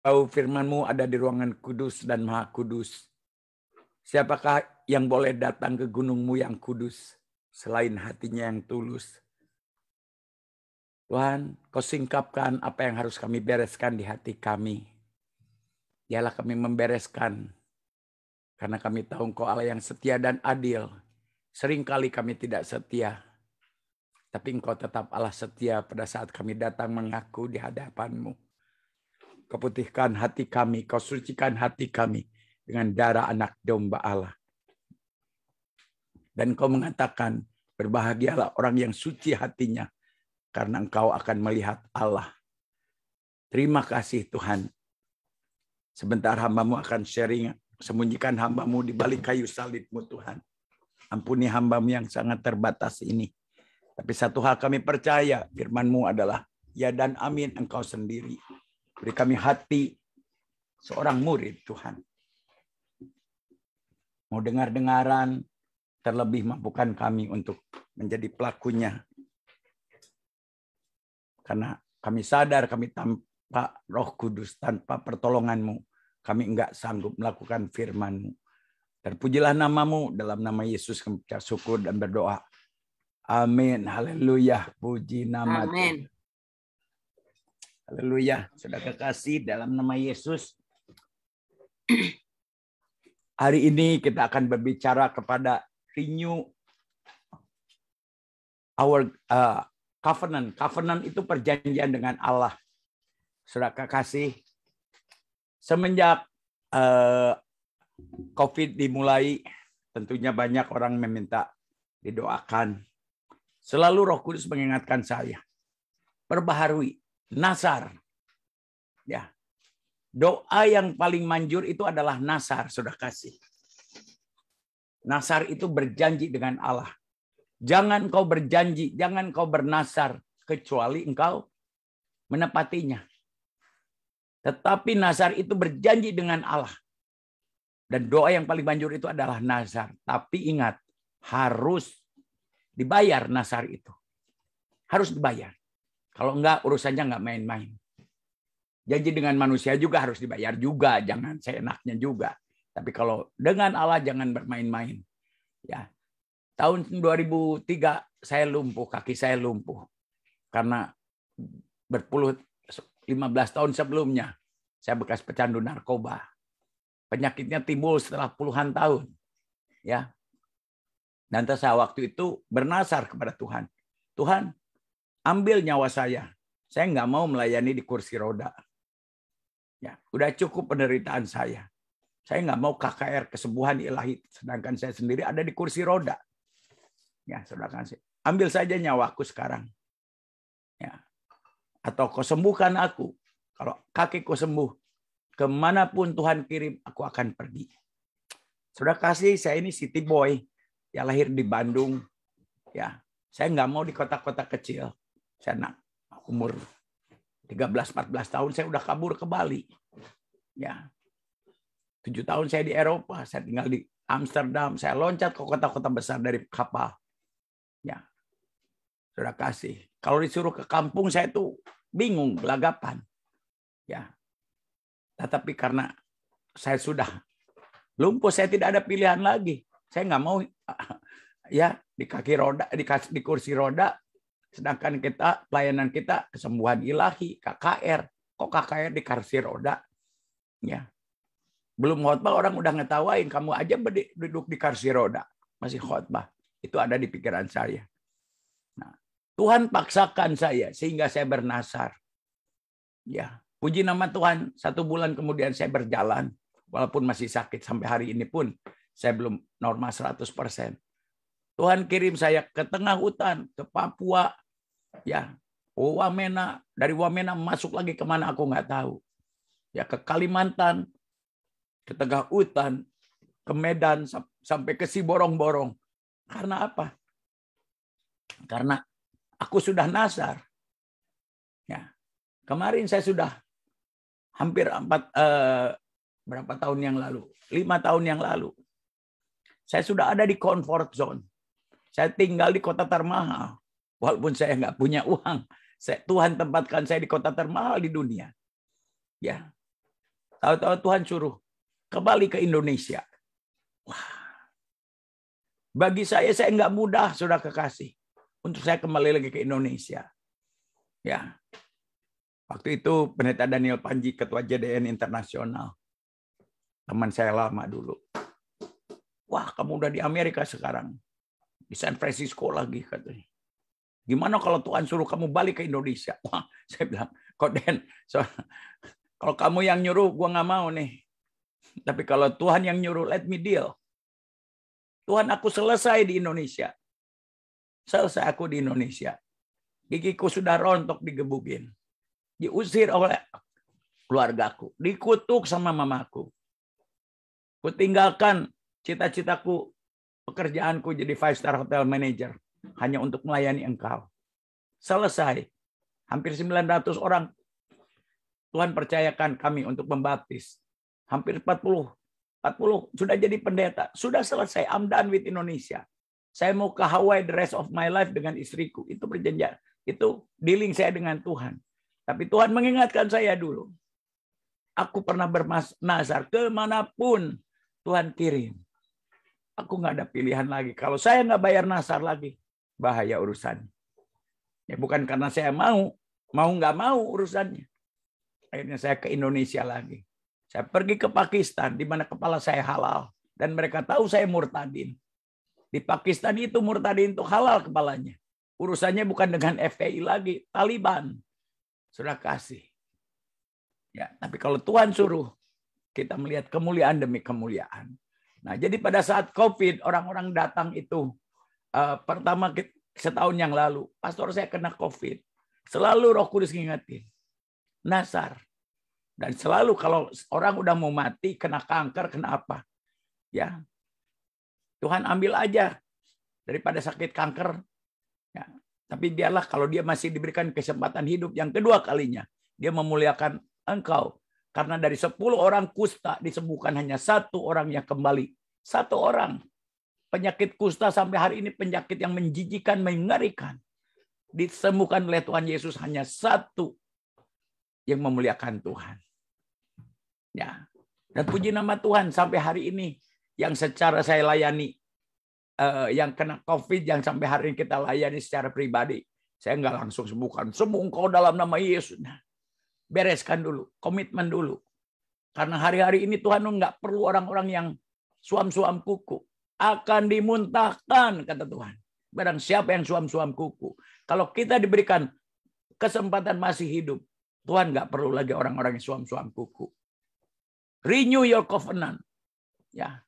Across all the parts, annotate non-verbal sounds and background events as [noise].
Tahu firmanmu ada di ruangan kudus dan maha kudus. Siapakah yang boleh datang ke gunungmu yang kudus selain hatinya yang tulus? Tuhan, kau singkapkan apa yang harus kami bereskan di hati kami. Dialah kami membereskan. Karena kami tahu engkau Allah yang setia dan adil. Seringkali kami tidak setia. Tapi engkau tetap Allah setia pada saat kami datang mengaku di hadapanmu. Keputihkan hati kami, kau sucikan hati kami dengan darah anak domba Allah. Dan kau mengatakan, berbahagialah orang yang suci hatinya, karena engkau akan melihat Allah. Terima kasih Tuhan. Sebentar hambamu akan sharing, sembunyikan hambamu di balik kayu salibmu Tuhan. Ampuni hambamu yang sangat terbatas ini. Tapi satu hal kami percaya, firmanmu adalah ya dan amin engkau sendiri. Beri kami hati seorang murid Tuhan. Mau dengar-dengaran, terlebih mampukan kami untuk menjadi pelakunya. Karena kami sadar kami tanpa roh kudus, tanpa pertolonganmu, kami enggak sanggup melakukan firmanmu. Terpujilah namamu, dalam nama Yesus kami syukur dan berdoa. Amin. Haleluya. Puji nama Amin. Tuhan. Haleluya. Sudah kekasih dalam nama Yesus. [clears throat] Hari ini kita akan berbicara kepada renew our uh, covenant. Covenant itu perjanjian dengan Allah. Sudah kekasih. Semenjak uh, COVID dimulai, tentunya banyak orang meminta didoakan. Selalu Roh Kudus mengingatkan saya, perbaharui nasar. Ya. Doa yang paling manjur itu adalah nasar, Sudah kasih. Nasar itu berjanji dengan Allah. Jangan kau berjanji, jangan kau bernasar kecuali engkau menepatinya. Tetapi nasar itu berjanji dengan Allah. Dan doa yang paling manjur itu adalah nasar. Tapi ingat, harus dibayar nasar itu. Harus dibayar. Kalau enggak, urusannya enggak main-main. Janji dengan manusia juga harus dibayar juga, jangan seenaknya juga. Tapi kalau dengan Allah jangan bermain-main. Ya. Tahun 2003 saya lumpuh, kaki saya lumpuh. Karena berpuluh 15 tahun sebelumnya saya bekas pecandu narkoba. Penyakitnya timbul setelah puluhan tahun. Ya. Dan saya waktu itu bernasar kepada Tuhan. Tuhan, ambil nyawa saya. Saya nggak mau melayani di kursi roda. Ya, udah cukup penderitaan saya. Saya nggak mau KKR kesembuhan ilahi, sedangkan saya sendiri ada di kursi roda. Ya, saudara saya ambil saja nyawaku sekarang. Ya, atau kau sembuhkan aku. Kalau kakiku sembuh, kemanapun Tuhan kirim, aku akan pergi. Sudah kasih, saya ini city boy. Ya lahir di Bandung. Ya, saya nggak mau di kota-kota kecil. Saya nak umur 13-14 tahun saya udah kabur ke Bali. Ya. 7 tahun saya di Eropa, saya tinggal di Amsterdam, saya loncat ke kota-kota besar dari kapal. Ya. Sudah kasih. Kalau disuruh ke kampung saya tuh bingung, gelagapan, Ya. Tetapi nah, karena saya sudah lumpuh, saya tidak ada pilihan lagi. Saya nggak mau [laughs] ya di kaki roda, di kursi roda, Sedangkan kita pelayanan kita kesembuhan ilahi, KKR. Kok KKR di kursi roda? Ya. Belum khotbah orang udah ngetawain kamu aja duduk di kursi roda, masih khotbah. Itu ada di pikiran saya. Nah, Tuhan paksakan saya sehingga saya bernasar. Ya, puji nama Tuhan, satu bulan kemudian saya berjalan walaupun masih sakit sampai hari ini pun saya belum normal 100%. Tuhan kirim saya ke tengah hutan, ke Papua, Ya, oh, Wamena dari Wamena masuk lagi kemana aku nggak tahu. Ya ke Kalimantan, ke Tegah Utan, ke Medan sampai ke Siborong-borong. Karena apa? Karena aku sudah nasar. Ya, kemarin saya sudah hampir empat eh, berapa tahun yang lalu, lima tahun yang lalu. Saya sudah ada di comfort zone. Saya tinggal di kota termahal. Walaupun saya nggak punya uang, Tuhan tempatkan saya di kota termahal di dunia. Ya, tahu-tahu Tuhan suruh kembali ke Indonesia. Wah, bagi saya saya nggak mudah, sudah kekasih, untuk saya kembali lagi ke Indonesia. Ya, waktu itu Pendeta Daniel Panji, Ketua JDN Internasional, teman saya lama dulu. Wah, kamu udah di Amerika sekarang, di San Francisco lagi katanya. Gimana kalau Tuhan suruh kamu balik ke Indonesia? [laughs] Wah, saya bilang, Koden, so, kalau kamu yang nyuruh, gue nggak mau nih. Tapi kalau Tuhan yang nyuruh, let me deal. Tuhan, aku selesai di Indonesia. Selesai aku di Indonesia. Gigiku sudah rontok digebukin. Diusir oleh keluargaku. Dikutuk sama mamaku. Kutinggalkan cita-citaku, pekerjaanku jadi five star hotel manager hanya untuk melayani engkau. Selesai. Hampir 900 orang Tuhan percayakan kami untuk membaptis. Hampir 40. 40 sudah jadi pendeta. Sudah selesai. I'm done with Indonesia. Saya mau ke Hawaii the rest of my life dengan istriku. Itu perjanjian. Itu dealing saya dengan Tuhan. Tapi Tuhan mengingatkan saya dulu. Aku pernah bernasar kemanapun Tuhan kirim. Aku nggak ada pilihan lagi. Kalau saya nggak bayar nasar lagi, bahaya urusan. Ya, bukan karena saya mau, mau nggak mau urusannya. Akhirnya saya ke Indonesia lagi. Saya pergi ke Pakistan, di mana kepala saya halal. Dan mereka tahu saya murtadin. Di Pakistan itu murtadin itu halal kepalanya. Urusannya bukan dengan FPI lagi, Taliban. Sudah kasih. Ya, tapi kalau Tuhan suruh kita melihat kemuliaan demi kemuliaan. Nah, jadi pada saat COVID orang-orang datang itu uh, pertama setahun yang lalu, pastor saya kena COVID. Selalu Roh Kudus ngingetin. Nasar. Dan selalu kalau orang udah mau mati, kena kanker, kena apa? Ya. Tuhan ambil aja daripada sakit kanker. Ya. Tapi biarlah kalau dia masih diberikan kesempatan hidup yang kedua kalinya, dia memuliakan engkau. Karena dari 10 orang kusta disembuhkan hanya satu orang yang kembali. Satu orang. Penyakit kusta sampai hari ini penyakit yang menjijikan, mengerikan. Disembuhkan oleh Tuhan Yesus hanya satu yang memuliakan Tuhan. Ya. Dan puji nama Tuhan sampai hari ini yang secara saya layani eh, yang kena COVID yang sampai hari ini kita layani secara pribadi. Saya nggak langsung sembuhkan. Sembuh engkau dalam nama Yesus. Nah, bereskan dulu, komitmen dulu. Karena hari-hari ini Tuhan nggak perlu orang-orang yang suam-suam kuku akan dimuntahkan kata Tuhan. Barang siapa yang suam-suam kuku. Kalau kita diberikan kesempatan masih hidup, Tuhan nggak perlu lagi orang-orang yang suam-suam kuku. Renew your covenant. Ya.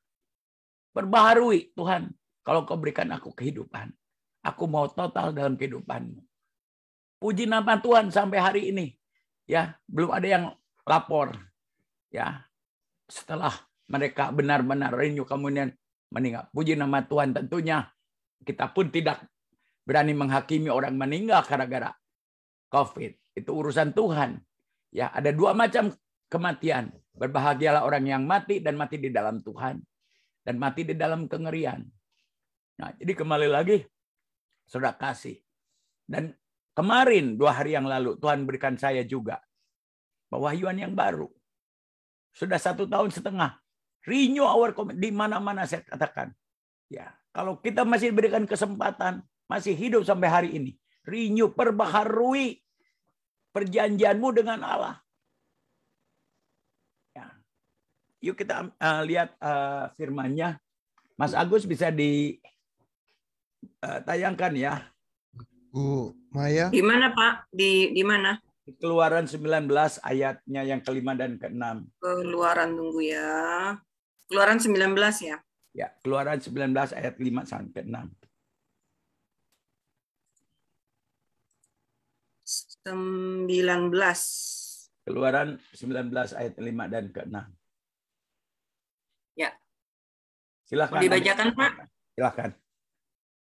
Perbaharui Tuhan, kalau kau berikan aku kehidupan, aku mau total dalam kehidupanmu. Puji nama Tuhan sampai hari ini. Ya, belum ada yang lapor. Ya. Setelah mereka benar-benar renew kemudian meninggal. Puji nama Tuhan tentunya kita pun tidak berani menghakimi orang meninggal gara-gara COVID. Itu urusan Tuhan. Ya, ada dua macam kematian. Berbahagialah orang yang mati dan mati di dalam Tuhan dan mati di dalam kengerian. Nah, jadi kembali lagi sudah kasih. Dan kemarin dua hari yang lalu Tuhan berikan saya juga pewahyuan yang baru. Sudah satu tahun setengah Renew our commitment. Di mana-mana saya katakan. Ya, kalau kita masih diberikan kesempatan, masih hidup sampai hari ini, renew, perbaharui perjanjianmu dengan Allah. Ya. Yuk kita uh, lihat uh, firmannya. Mas Agus bisa ditayangkan eh, uh, ya. Bu Maya. Di mana Pak? Di di mana? Keluaran 19 ayatnya yang kelima dan keenam. Keluaran tunggu ya. Keluaran 19 ya. Ya, Keluaran 19 ayat 5 sampai 6. Sembilan belas. Keluaran 19 ayat 5 dan ke-6. Ya. Silakan. Dibacakan, Pak. Silakan.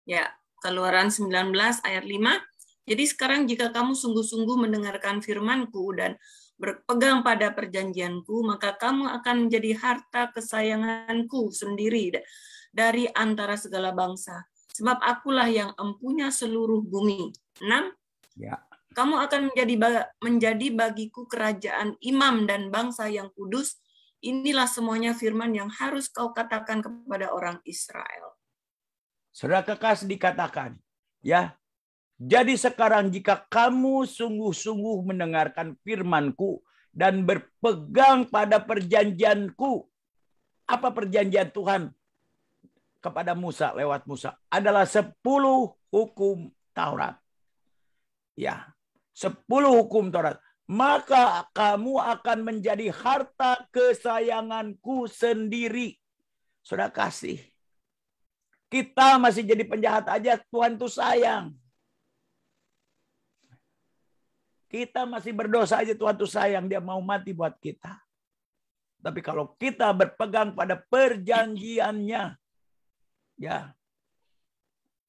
Ya, Keluaran 19 ayat 5. Jadi sekarang jika kamu sungguh-sungguh mendengarkan firmanku dan berpegang pada perjanjianku, maka kamu akan menjadi harta kesayanganku sendiri dari antara segala bangsa. Sebab akulah yang empunya seluruh bumi. 6. Ya. Kamu akan menjadi menjadi bagiku kerajaan imam dan bangsa yang kudus. Inilah semuanya firman yang harus kau katakan kepada orang Israel. Saudara kekas dikatakan, ya, jadi sekarang jika kamu sungguh-sungguh mendengarkan firmanku dan berpegang pada perjanjianku. Apa perjanjian Tuhan kepada Musa lewat Musa? Adalah sepuluh hukum Taurat. Ya, sepuluh hukum Taurat. Maka kamu akan menjadi harta kesayanganku sendiri. Sudah kasih. Kita masih jadi penjahat aja, Tuhan tuh sayang kita masih berdosa aja Tuhan tuh sayang. Dia mau mati buat kita. Tapi kalau kita berpegang pada perjanjiannya, ya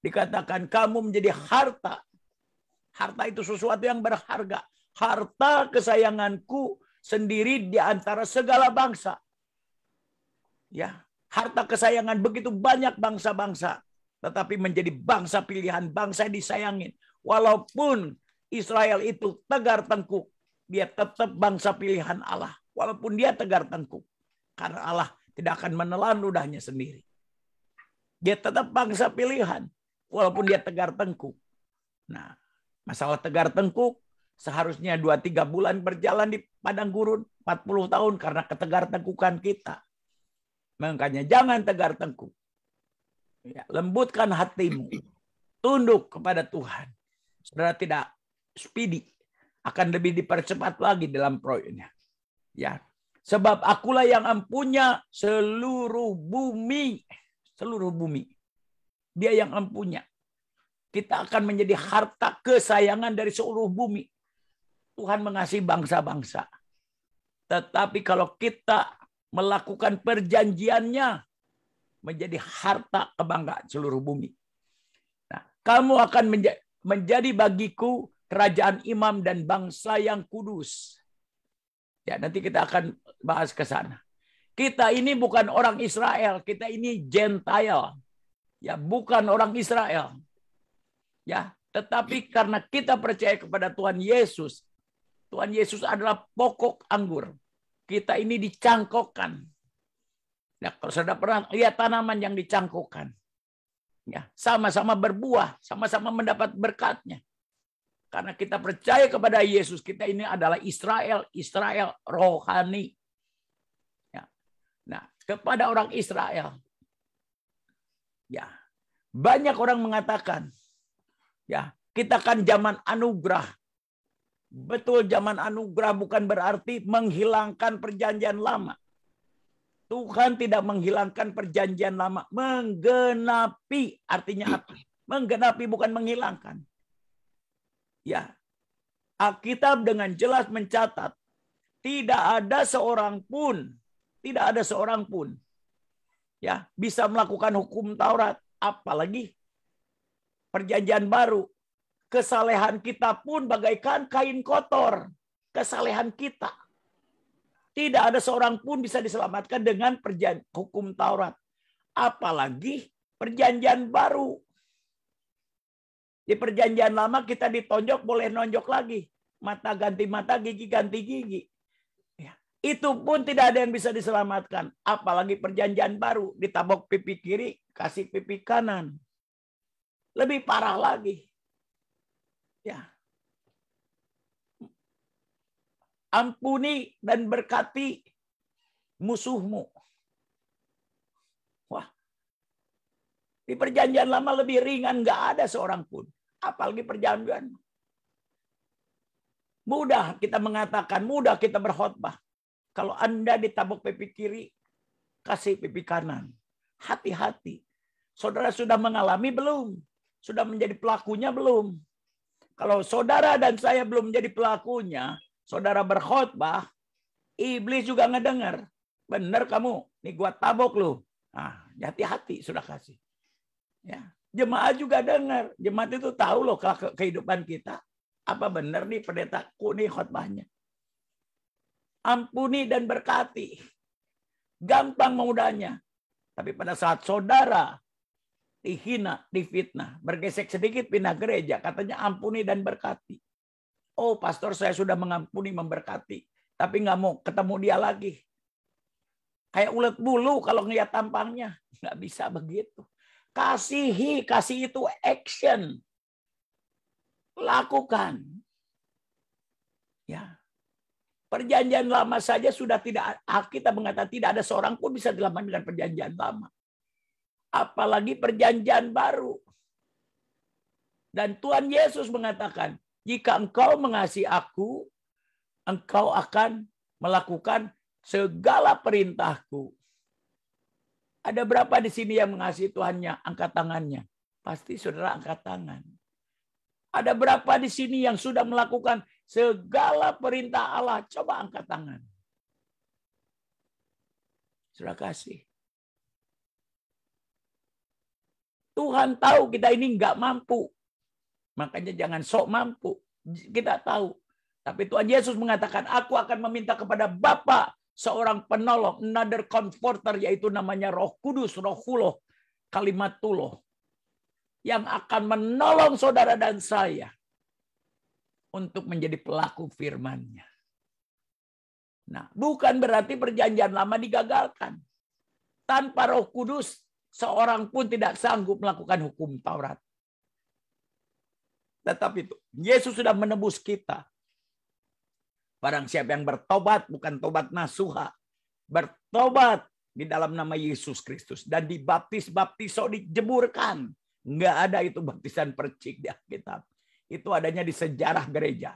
dikatakan kamu menjadi harta. Harta itu sesuatu yang berharga. Harta kesayanganku sendiri di antara segala bangsa. Ya, harta kesayangan begitu banyak bangsa-bangsa, tetapi menjadi bangsa pilihan, bangsa disayangin. Walaupun Israel itu tegar tengkuk, dia tetap bangsa pilihan Allah. Walaupun dia tegar tengkuk. Karena Allah tidak akan menelan ludahnya sendiri. Dia tetap bangsa pilihan. Walaupun dia tegar tengkuk. Nah, masalah tegar tengkuk seharusnya 2-3 bulan berjalan di padang gurun. 40 tahun karena ketegar tengkukan kita. Makanya jangan tegar tengkuk. Ya, lembutkan hatimu. Tunduk kepada Tuhan. Saudara tidak speedy, akan lebih dipercepat lagi dalam proyeknya. Ya. Sebab akulah yang empunya seluruh bumi, seluruh bumi. Dia yang empunya. Kita akan menjadi harta kesayangan dari seluruh bumi. Tuhan mengasihi bangsa-bangsa. Tetapi kalau kita melakukan perjanjiannya menjadi harta kebanggaan seluruh bumi. Nah, kamu akan menjadi bagiku kerajaan imam dan bangsa yang kudus. Ya, nanti kita akan bahas ke sana. Kita ini bukan orang Israel, kita ini Gentile. Ya, bukan orang Israel. Ya, tetapi karena kita percaya kepada Tuhan Yesus, Tuhan Yesus adalah pokok anggur. Kita ini dicangkokkan. Ya, kalau sudah pernah lihat tanaman yang dicangkokkan, ya sama-sama berbuah, sama-sama mendapat berkatnya. Karena kita percaya kepada Yesus, kita ini adalah Israel, Israel rohani. Ya. Nah, kepada orang Israel, ya banyak orang mengatakan, ya kita kan zaman anugerah. Betul zaman anugerah bukan berarti menghilangkan perjanjian lama. Tuhan tidak menghilangkan perjanjian lama, menggenapi artinya apa? Menggenapi bukan menghilangkan. Ya. Alkitab dengan jelas mencatat tidak ada seorang pun, tidak ada seorang pun ya bisa melakukan hukum Taurat, apalagi perjanjian baru. Kesalehan kita pun bagaikan kain kotor. Kesalehan kita. Tidak ada seorang pun bisa diselamatkan dengan perjanjian hukum Taurat. Apalagi perjanjian baru. Di perjanjian lama kita ditonjok boleh nonjok lagi. Mata ganti mata, gigi ganti gigi. Ya. Itu pun tidak ada yang bisa diselamatkan. Apalagi perjanjian baru. Ditabok pipi kiri, kasih pipi kanan. Lebih parah lagi. Ya. Ampuni dan berkati musuhmu. Wah, di perjanjian lama lebih ringan, nggak ada seorang pun apalagi perjanjian. Mudah kita mengatakan, mudah kita berkhutbah. Kalau Anda ditabok pipi kiri, kasih pipi kanan. Hati-hati. Saudara sudah mengalami belum? Sudah menjadi pelakunya belum? Kalau saudara dan saya belum menjadi pelakunya, saudara berkhutbah, iblis juga ngedengar. Benar kamu, nih gua tabok lu. Nah, hati-hati sudah kasih. Jemaat juga dengar. Jemaat itu tahu loh kehidupan kita. Apa benar nih pendeta pendetaku nih khotbahnya. Ampuni dan berkati. Gampang mudahnya. Tapi pada saat saudara dihina, difitnah, bergesek sedikit pindah gereja, katanya ampuni dan berkati. Oh pastor saya sudah mengampuni, memberkati. Tapi nggak mau ketemu dia lagi. Kayak ulet bulu kalau ngeliat tampangnya. Nggak bisa begitu. Kasihi, kasih itu action. Lakukan. Ya. Perjanjian lama saja sudah tidak ah, kita mengatakan tidak ada seorang pun bisa dilamar dengan perjanjian lama. Apalagi perjanjian baru. Dan Tuhan Yesus mengatakan, jika engkau mengasihi aku, engkau akan melakukan segala perintahku. Ada berapa di sini yang mengasihi Tuhannya? Angkat tangannya. Pasti saudara angkat tangan. Ada berapa di sini yang sudah melakukan segala perintah Allah? Coba angkat tangan. Terima kasih. Tuhan tahu kita ini nggak mampu. Makanya jangan sok mampu. Kita tahu. Tapi Tuhan Yesus mengatakan, aku akan meminta kepada Bapak seorang penolong, another comforter yaitu namanya Roh Kudus, Rohullah, Kalimatullah yang akan menolong saudara dan saya untuk menjadi pelaku firman-Nya. Nah, bukan berarti perjanjian lama digagalkan. Tanpa Roh Kudus, seorang pun tidak sanggup melakukan hukum Taurat. Tetapi itu Yesus sudah menebus kita Barang siapa yang bertobat, bukan tobat nasuha. Bertobat di dalam nama Yesus Kristus. Dan dibaptis-baptiso dijeburkan. Nggak ada itu baptisan percik di Alkitab. Itu adanya di sejarah gereja.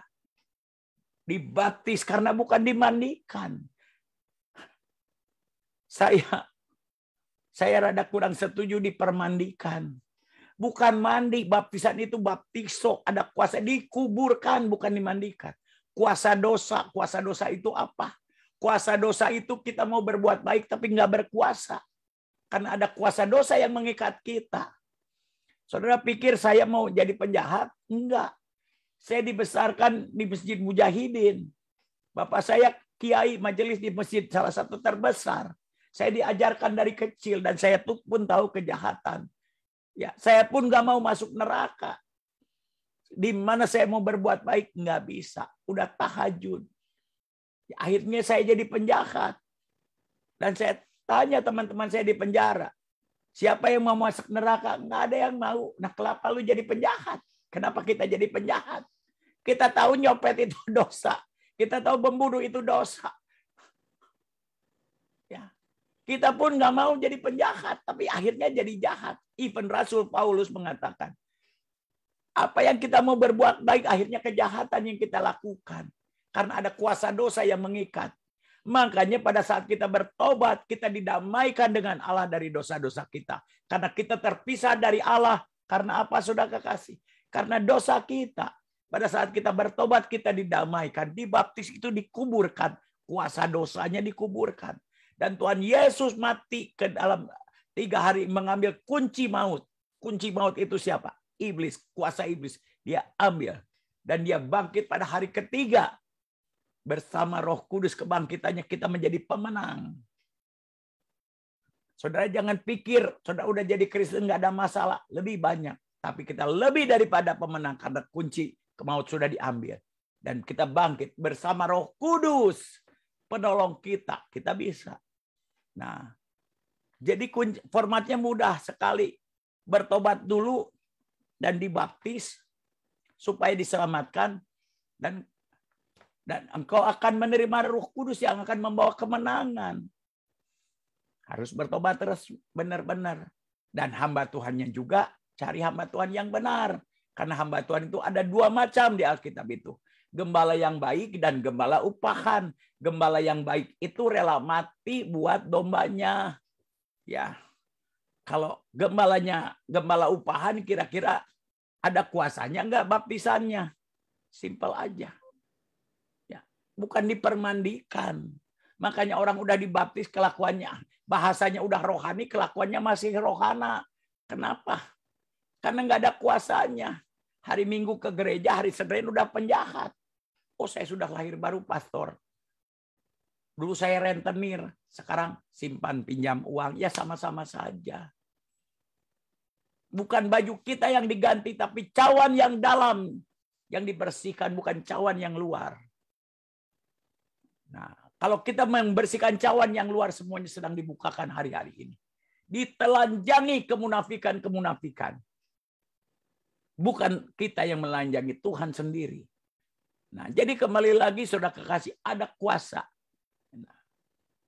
Dibaptis karena bukan dimandikan. Saya saya rada kurang setuju dipermandikan. Bukan mandi, baptisan itu baptiso, ada kuasa dikuburkan bukan dimandikan. Kuasa dosa, kuasa dosa itu apa? Kuasa dosa itu kita mau berbuat baik tapi nggak berkuasa. Karena ada kuasa dosa yang mengikat kita. Saudara pikir saya mau jadi penjahat? Enggak. Saya dibesarkan di Masjid Mujahidin. Bapak saya kiai majelis di masjid salah satu terbesar. Saya diajarkan dari kecil dan saya pun tahu kejahatan. Ya, saya pun nggak mau masuk neraka. Di mana saya mau berbuat baik? Nggak bisa. Udah tahajud. Akhirnya saya jadi penjahat. Dan saya tanya teman-teman saya di penjara. Siapa yang mau masuk neraka? Nggak ada yang mau. Nah kenapa lu jadi penjahat? Kenapa kita jadi penjahat? Kita tahu nyopet itu [laughs] dosa. Kita tahu pembunuh itu dosa. Ya. Kita pun nggak mau jadi penjahat, tapi akhirnya jadi jahat. Even Rasul Paulus mengatakan, apa yang kita mau berbuat baik akhirnya kejahatan yang kita lakukan. Karena ada kuasa dosa yang mengikat. Makanya pada saat kita bertobat, kita didamaikan dengan Allah dari dosa-dosa kita. Karena kita terpisah dari Allah. Karena apa sudah kekasih? Karena dosa kita. Pada saat kita bertobat, kita didamaikan. Dibaptis itu dikuburkan. Kuasa dosanya dikuburkan. Dan Tuhan Yesus mati ke dalam tiga hari mengambil kunci maut. Kunci maut itu siapa? iblis, kuasa iblis. Dia ambil. Dan dia bangkit pada hari ketiga. Bersama roh kudus kebangkitannya kita menjadi pemenang. Saudara jangan pikir, saudara udah jadi Kristen nggak ada masalah. Lebih banyak. Tapi kita lebih daripada pemenang karena kunci kemaut sudah diambil. Dan kita bangkit bersama roh kudus. Penolong kita. Kita bisa. Nah, jadi formatnya mudah sekali. Bertobat dulu, dan dibaptis supaya diselamatkan dan dan engkau akan menerima Roh Kudus yang akan membawa kemenangan. Harus bertobat terus benar-benar dan hamba Tuhannya juga cari hamba Tuhan yang benar. Karena hamba Tuhan itu ada dua macam di Alkitab itu. Gembala yang baik dan gembala upahan. Gembala yang baik itu rela mati buat dombanya. Ya, kalau gembalanya gembala upahan kira-kira ada kuasanya enggak baptisannya? Simpel aja. Ya, bukan dipermandikan. Makanya orang udah dibaptis kelakuannya, bahasanya udah rohani, kelakuannya masih rohana. Kenapa? Karena enggak ada kuasanya. Hari Minggu ke gereja, hari Senin udah penjahat. Oh saya sudah lahir baru pastor. Dulu saya rentenir, sekarang simpan pinjam uang. Ya sama-sama saja. Bukan baju kita yang diganti, tapi cawan yang dalam yang dibersihkan, bukan cawan yang luar. Nah, kalau kita membersihkan cawan yang luar semuanya sedang dibukakan hari-hari ini. Ditelanjangi kemunafikan-kemunafikan. Bukan kita yang melanjangi, Tuhan sendiri. Nah, jadi kembali lagi saudara kekasih, ada kuasa. Nah,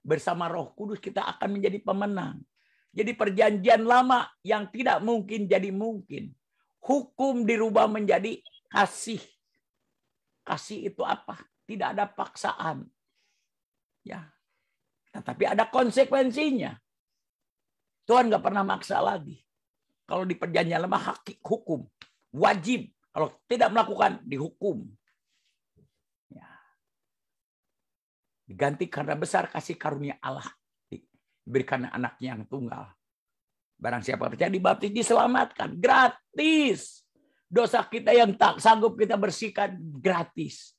bersama roh kudus kita akan menjadi pemenang. Jadi perjanjian lama yang tidak mungkin jadi mungkin. Hukum dirubah menjadi kasih. Kasih itu apa? Tidak ada paksaan. Ya. Tetapi nah, ada konsekuensinya. Tuhan nggak pernah maksa lagi. Kalau di perjanjian lama hakik hukum wajib. Kalau tidak melakukan dihukum. Ya. Diganti karena besar kasih karunia Allah Berikan anaknya yang tunggal. Barang siapa percaya dibaptis diselamatkan. Gratis. Dosa kita yang tak sanggup kita bersihkan gratis.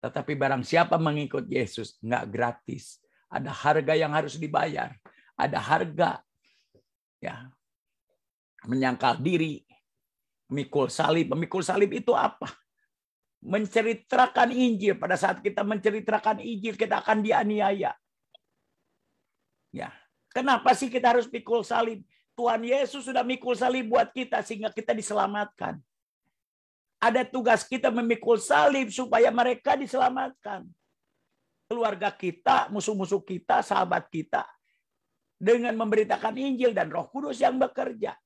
Tetapi barang siapa mengikut Yesus nggak gratis. Ada harga yang harus dibayar. Ada harga ya menyangkal diri, memikul salib. Memikul salib itu apa? Menceritakan Injil. Pada saat kita menceritakan Injil, kita akan dianiaya. Ya. Kenapa sih kita harus mikul salib? Tuhan Yesus sudah mikul salib buat kita sehingga kita diselamatkan. Ada tugas kita memikul salib supaya mereka diselamatkan. Keluarga kita, musuh-musuh kita, sahabat kita dengan memberitakan Injil dan Roh Kudus yang bekerja.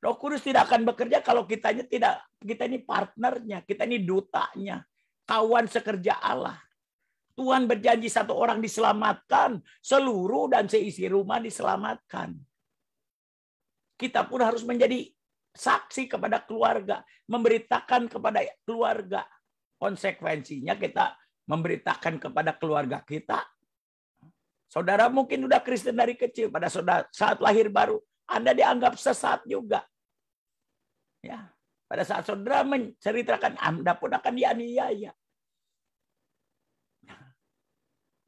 Roh Kudus tidak akan bekerja kalau kitanya tidak kita ini partnernya, kita ini dutanya, kawan sekerja Allah. Tuhan berjanji satu orang diselamatkan, seluruh dan seisi rumah diselamatkan. Kita pun harus menjadi saksi kepada keluarga, memberitakan kepada keluarga. Konsekuensinya kita memberitakan kepada keluarga kita. Saudara mungkin sudah Kristen dari kecil, pada saat lahir baru Anda dianggap sesat juga. Ya, pada saat saudara menceritakan Anda pun akan dianiaya.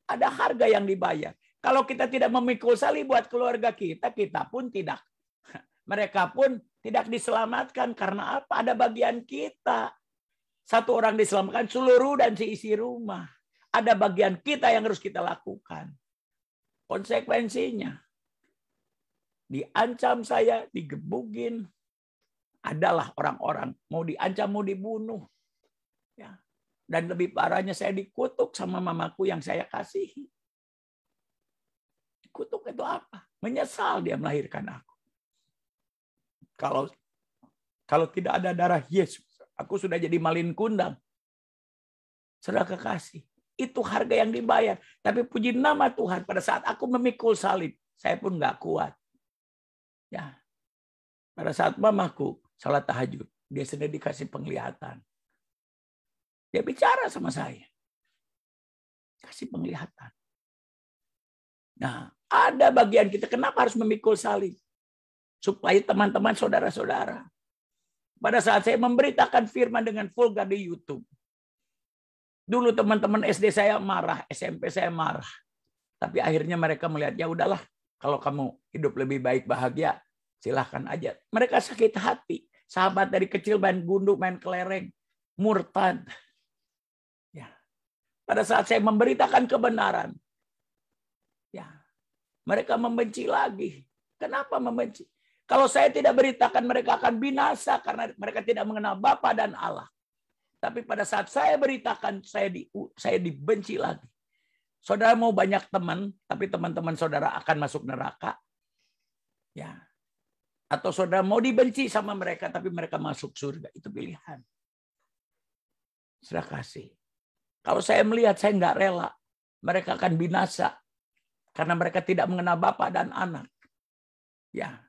Ada harga yang dibayar. Kalau kita tidak memikul salib buat keluarga kita, kita pun tidak. [laughs] Mereka pun tidak diselamatkan karena apa? Ada bagian kita. Satu orang diselamatkan seluruh dan seisi rumah. Ada bagian kita yang harus kita lakukan. Konsekuensinya diancam saya, digebugin adalah orang-orang mau diancam mau dibunuh. Dan lebih parahnya saya dikutuk sama mamaku yang saya kasihi. Kutuk itu apa? Menyesal dia melahirkan aku. Kalau kalau tidak ada darah Yesus, aku sudah jadi malin kundang. Saudara kekasih, itu harga yang dibayar. Tapi puji nama Tuhan, pada saat aku memikul salib, saya pun nggak kuat. Ya, pada saat mamaku salat tahajud, dia sendiri dikasih penglihatan. Dia bicara sama saya. Kasih penglihatan. Nah, ada bagian kita kenapa harus memikul salib. Supaya teman-teman saudara-saudara. Pada saat saya memberitakan firman dengan vulgar di Youtube. Dulu teman-teman SD saya marah, SMP saya marah. Tapi akhirnya mereka melihat, ya udahlah. Kalau kamu hidup lebih baik, bahagia, silahkan aja. Mereka sakit hati. Sahabat dari kecil main gundu, main kelereng, murtad pada saat saya memberitakan kebenaran. Ya, mereka membenci lagi. Kenapa membenci? Kalau saya tidak beritakan mereka akan binasa karena mereka tidak mengenal Bapa dan Allah. Tapi pada saat saya beritakan saya di saya dibenci lagi. Saudara mau banyak teman, tapi teman-teman saudara akan masuk neraka. Ya. Atau saudara mau dibenci sama mereka tapi mereka masuk surga, itu pilihan. Terima kasih. Kalau saya melihat, saya nggak rela. Mereka akan binasa karena mereka tidak mengenal bapak dan anak. Ya,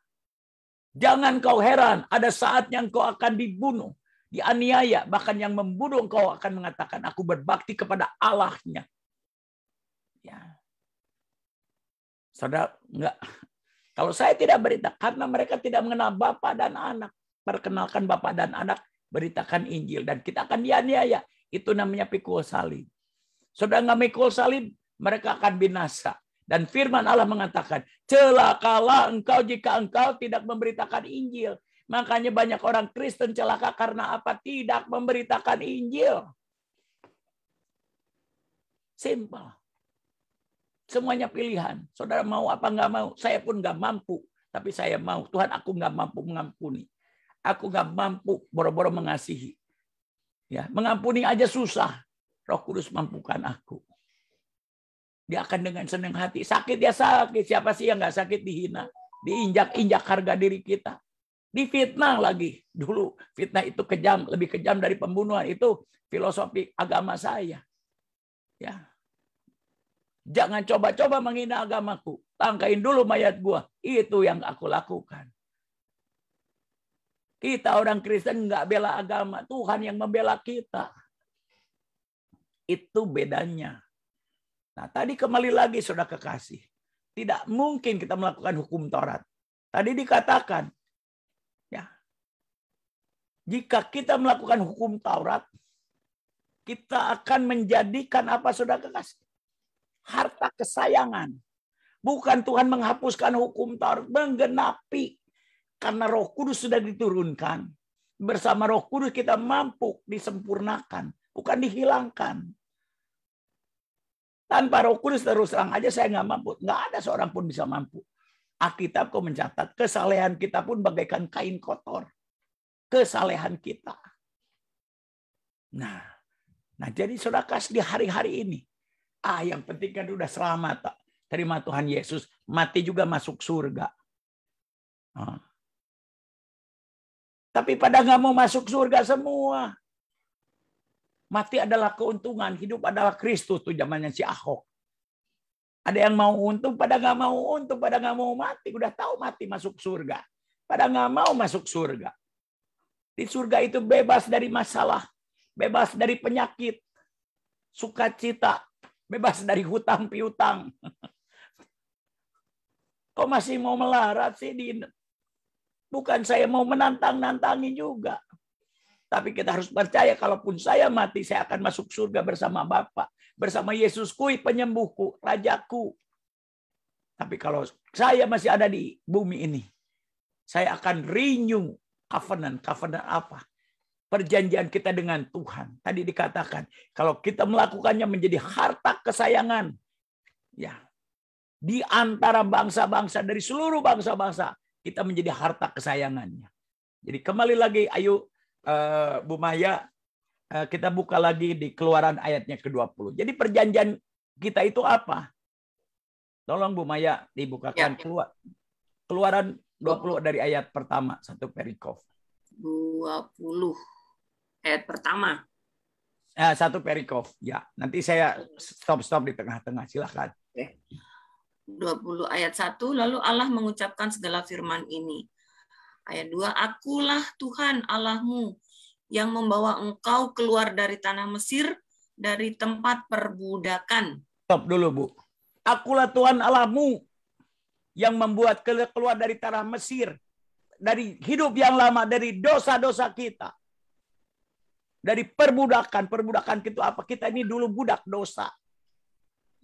jangan kau heran. Ada saatnya kau akan dibunuh, dianiaya. Bahkan yang membunuh kau akan mengatakan, aku berbakti kepada Allahnya. Ya, saudara enggak. Kalau saya tidak berita karena mereka tidak mengenal bapak dan anak. Perkenalkan bapak dan anak, beritakan Injil dan kita akan dianiaya itu namanya pikul salib. Saudara nggak mikul salib, mereka akan binasa. Dan firman Allah mengatakan, celakalah engkau jika engkau tidak memberitakan Injil. Makanya banyak orang Kristen celaka karena apa? Tidak memberitakan Injil. Simpel. Semuanya pilihan. Saudara mau apa nggak mau. Saya pun nggak mampu. Tapi saya mau. Tuhan aku nggak mampu mengampuni. Aku nggak mampu boro-boro mengasihi. Ya, mengampuni aja susah. Roh Kudus mampukan aku. Dia akan dengan senang hati. Sakit ya sakit. Siapa sih yang nggak sakit dihina? Diinjak-injak harga diri kita. Difitnah lagi. Dulu fitnah itu kejam. Lebih kejam dari pembunuhan. Itu filosofi agama saya. Ya, Jangan coba-coba menghina agamaku. Tangkain dulu mayat gua. Itu yang aku lakukan. Kita orang Kristen nggak bela agama, Tuhan yang membela kita. Itu bedanya. Nah tadi kembali lagi saudara kekasih. Tidak mungkin kita melakukan hukum Taurat. Tadi dikatakan, ya, jika kita melakukan hukum Taurat, kita akan menjadikan apa saudara kekasih? Harta kesayangan. Bukan Tuhan menghapuskan hukum Taurat, menggenapi. Karena Roh Kudus sudah diturunkan. Bersama Roh Kudus kita mampu disempurnakan, bukan dihilangkan. Tanpa Roh Kudus terus terang aja saya nggak mampu. Nggak ada seorang pun bisa mampu. Alkitab kau mencatat kesalehan kita pun bagaikan kain kotor. Kesalehan kita. Nah, nah jadi saudara kasih di hari-hari ini. Ah, yang penting kan udah selamat. Terima Tuhan Yesus. Mati juga masuk surga. Ah. Tapi pada nggak mau masuk surga semua. Mati adalah keuntungan, hidup adalah Kristus tuh zamannya si Ahok. Ada yang mau untung, pada nggak mau untung, pada nggak mau mati, udah tahu mati masuk surga. Pada nggak mau masuk surga. Di surga itu bebas dari masalah, bebas dari penyakit, sukacita, bebas dari hutang piutang. [laughs] Kok masih mau melarat sih di Bukan saya mau menantang-nantangi juga. Tapi kita harus percaya kalaupun saya mati, saya akan masuk surga bersama Bapak. bersama Yesus kui penyembuhku, Rajaku. Tapi kalau saya masih ada di bumi ini, saya akan renew covenant. Covenant apa? Perjanjian kita dengan Tuhan. Tadi dikatakan, kalau kita melakukannya menjadi harta kesayangan. Ya, di antara bangsa-bangsa dari seluruh bangsa-bangsa kita menjadi harta kesayangannya. Jadi kembali lagi, ayo uh, Bu Maya, uh, kita buka lagi di keluaran ayatnya ke-20. Jadi perjanjian kita itu apa? Tolong Bu Maya dibukakan ya, ya. keluar keluaran 20 dari ayat pertama satu perikop. 20 ayat pertama. Eh, satu perikop ya. Nanti saya stop stop di tengah-tengah silakan. Oke. 20 ayat 1 lalu Allah mengucapkan segala firman ini. Ayat 2 Akulah Tuhan Allahmu yang membawa engkau keluar dari tanah Mesir dari tempat perbudakan. Stop dulu, Bu. Akulah Tuhan Allahmu yang membuat keluar dari tanah Mesir dari hidup yang lama dari dosa-dosa kita. Dari perbudakan, perbudakan itu apa? Kita ini dulu budak dosa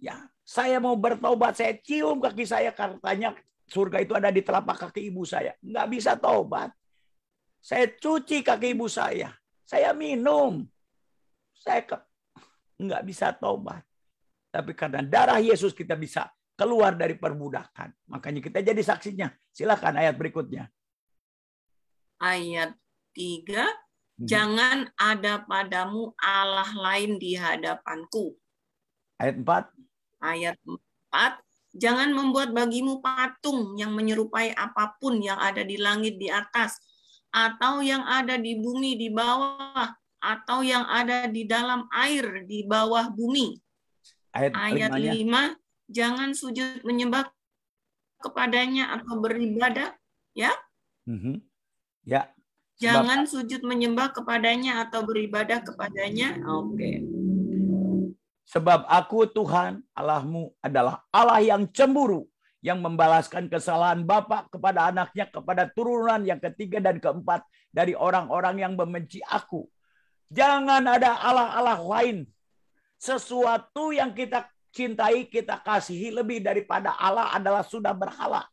Ya, saya mau bertobat, saya cium kaki saya katanya surga itu ada di telapak kaki ibu saya. Nggak bisa tobat. Saya cuci kaki ibu saya. Saya minum. Saya ke... nggak bisa tobat. Tapi karena darah Yesus kita bisa keluar dari perbudakan. Makanya kita jadi saksinya. Silakan ayat berikutnya. Ayat 3 hmm. jangan ada padamu Allah lain di hadapanku. Ayat 4 ayat 4, jangan membuat bagimu patung yang menyerupai apapun yang ada di langit di atas atau yang ada di bumi di bawah atau yang ada di dalam air di bawah bumi. Ayat, ayat 5, jangan sujud menyembah kepadanya atau beribadah, ya? Mm-hmm. Ya. Jangan sujud menyembah kepadanya atau beribadah kepadanya. Oke. Okay. Sebab aku Tuhan Allahmu adalah Allah yang cemburu, yang membalaskan kesalahan Bapak kepada anaknya, kepada turunan yang ketiga dan keempat dari orang-orang yang membenci aku. Jangan ada Allah-Allah lain. Sesuatu yang kita cintai, kita kasihi lebih daripada Allah adalah sudah berhala.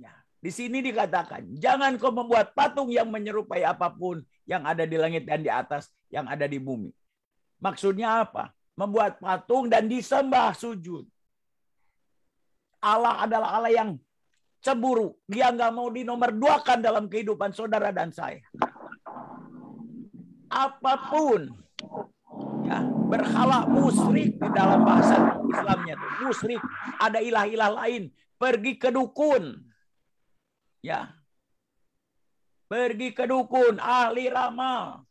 Ya, di sini dikatakan, jangan kau membuat patung yang menyerupai apapun yang ada di langit dan di atas, yang ada di bumi. Maksudnya apa? Membuat patung dan disembah sujud. Allah adalah Allah yang cemburu. Dia nggak mau dinomorduakan dalam kehidupan saudara dan saya. Apapun ya, berhala musyrik di dalam bahasa Islamnya itu musrik. ada ilah-ilah lain pergi ke dukun ya pergi ke dukun ahli ramal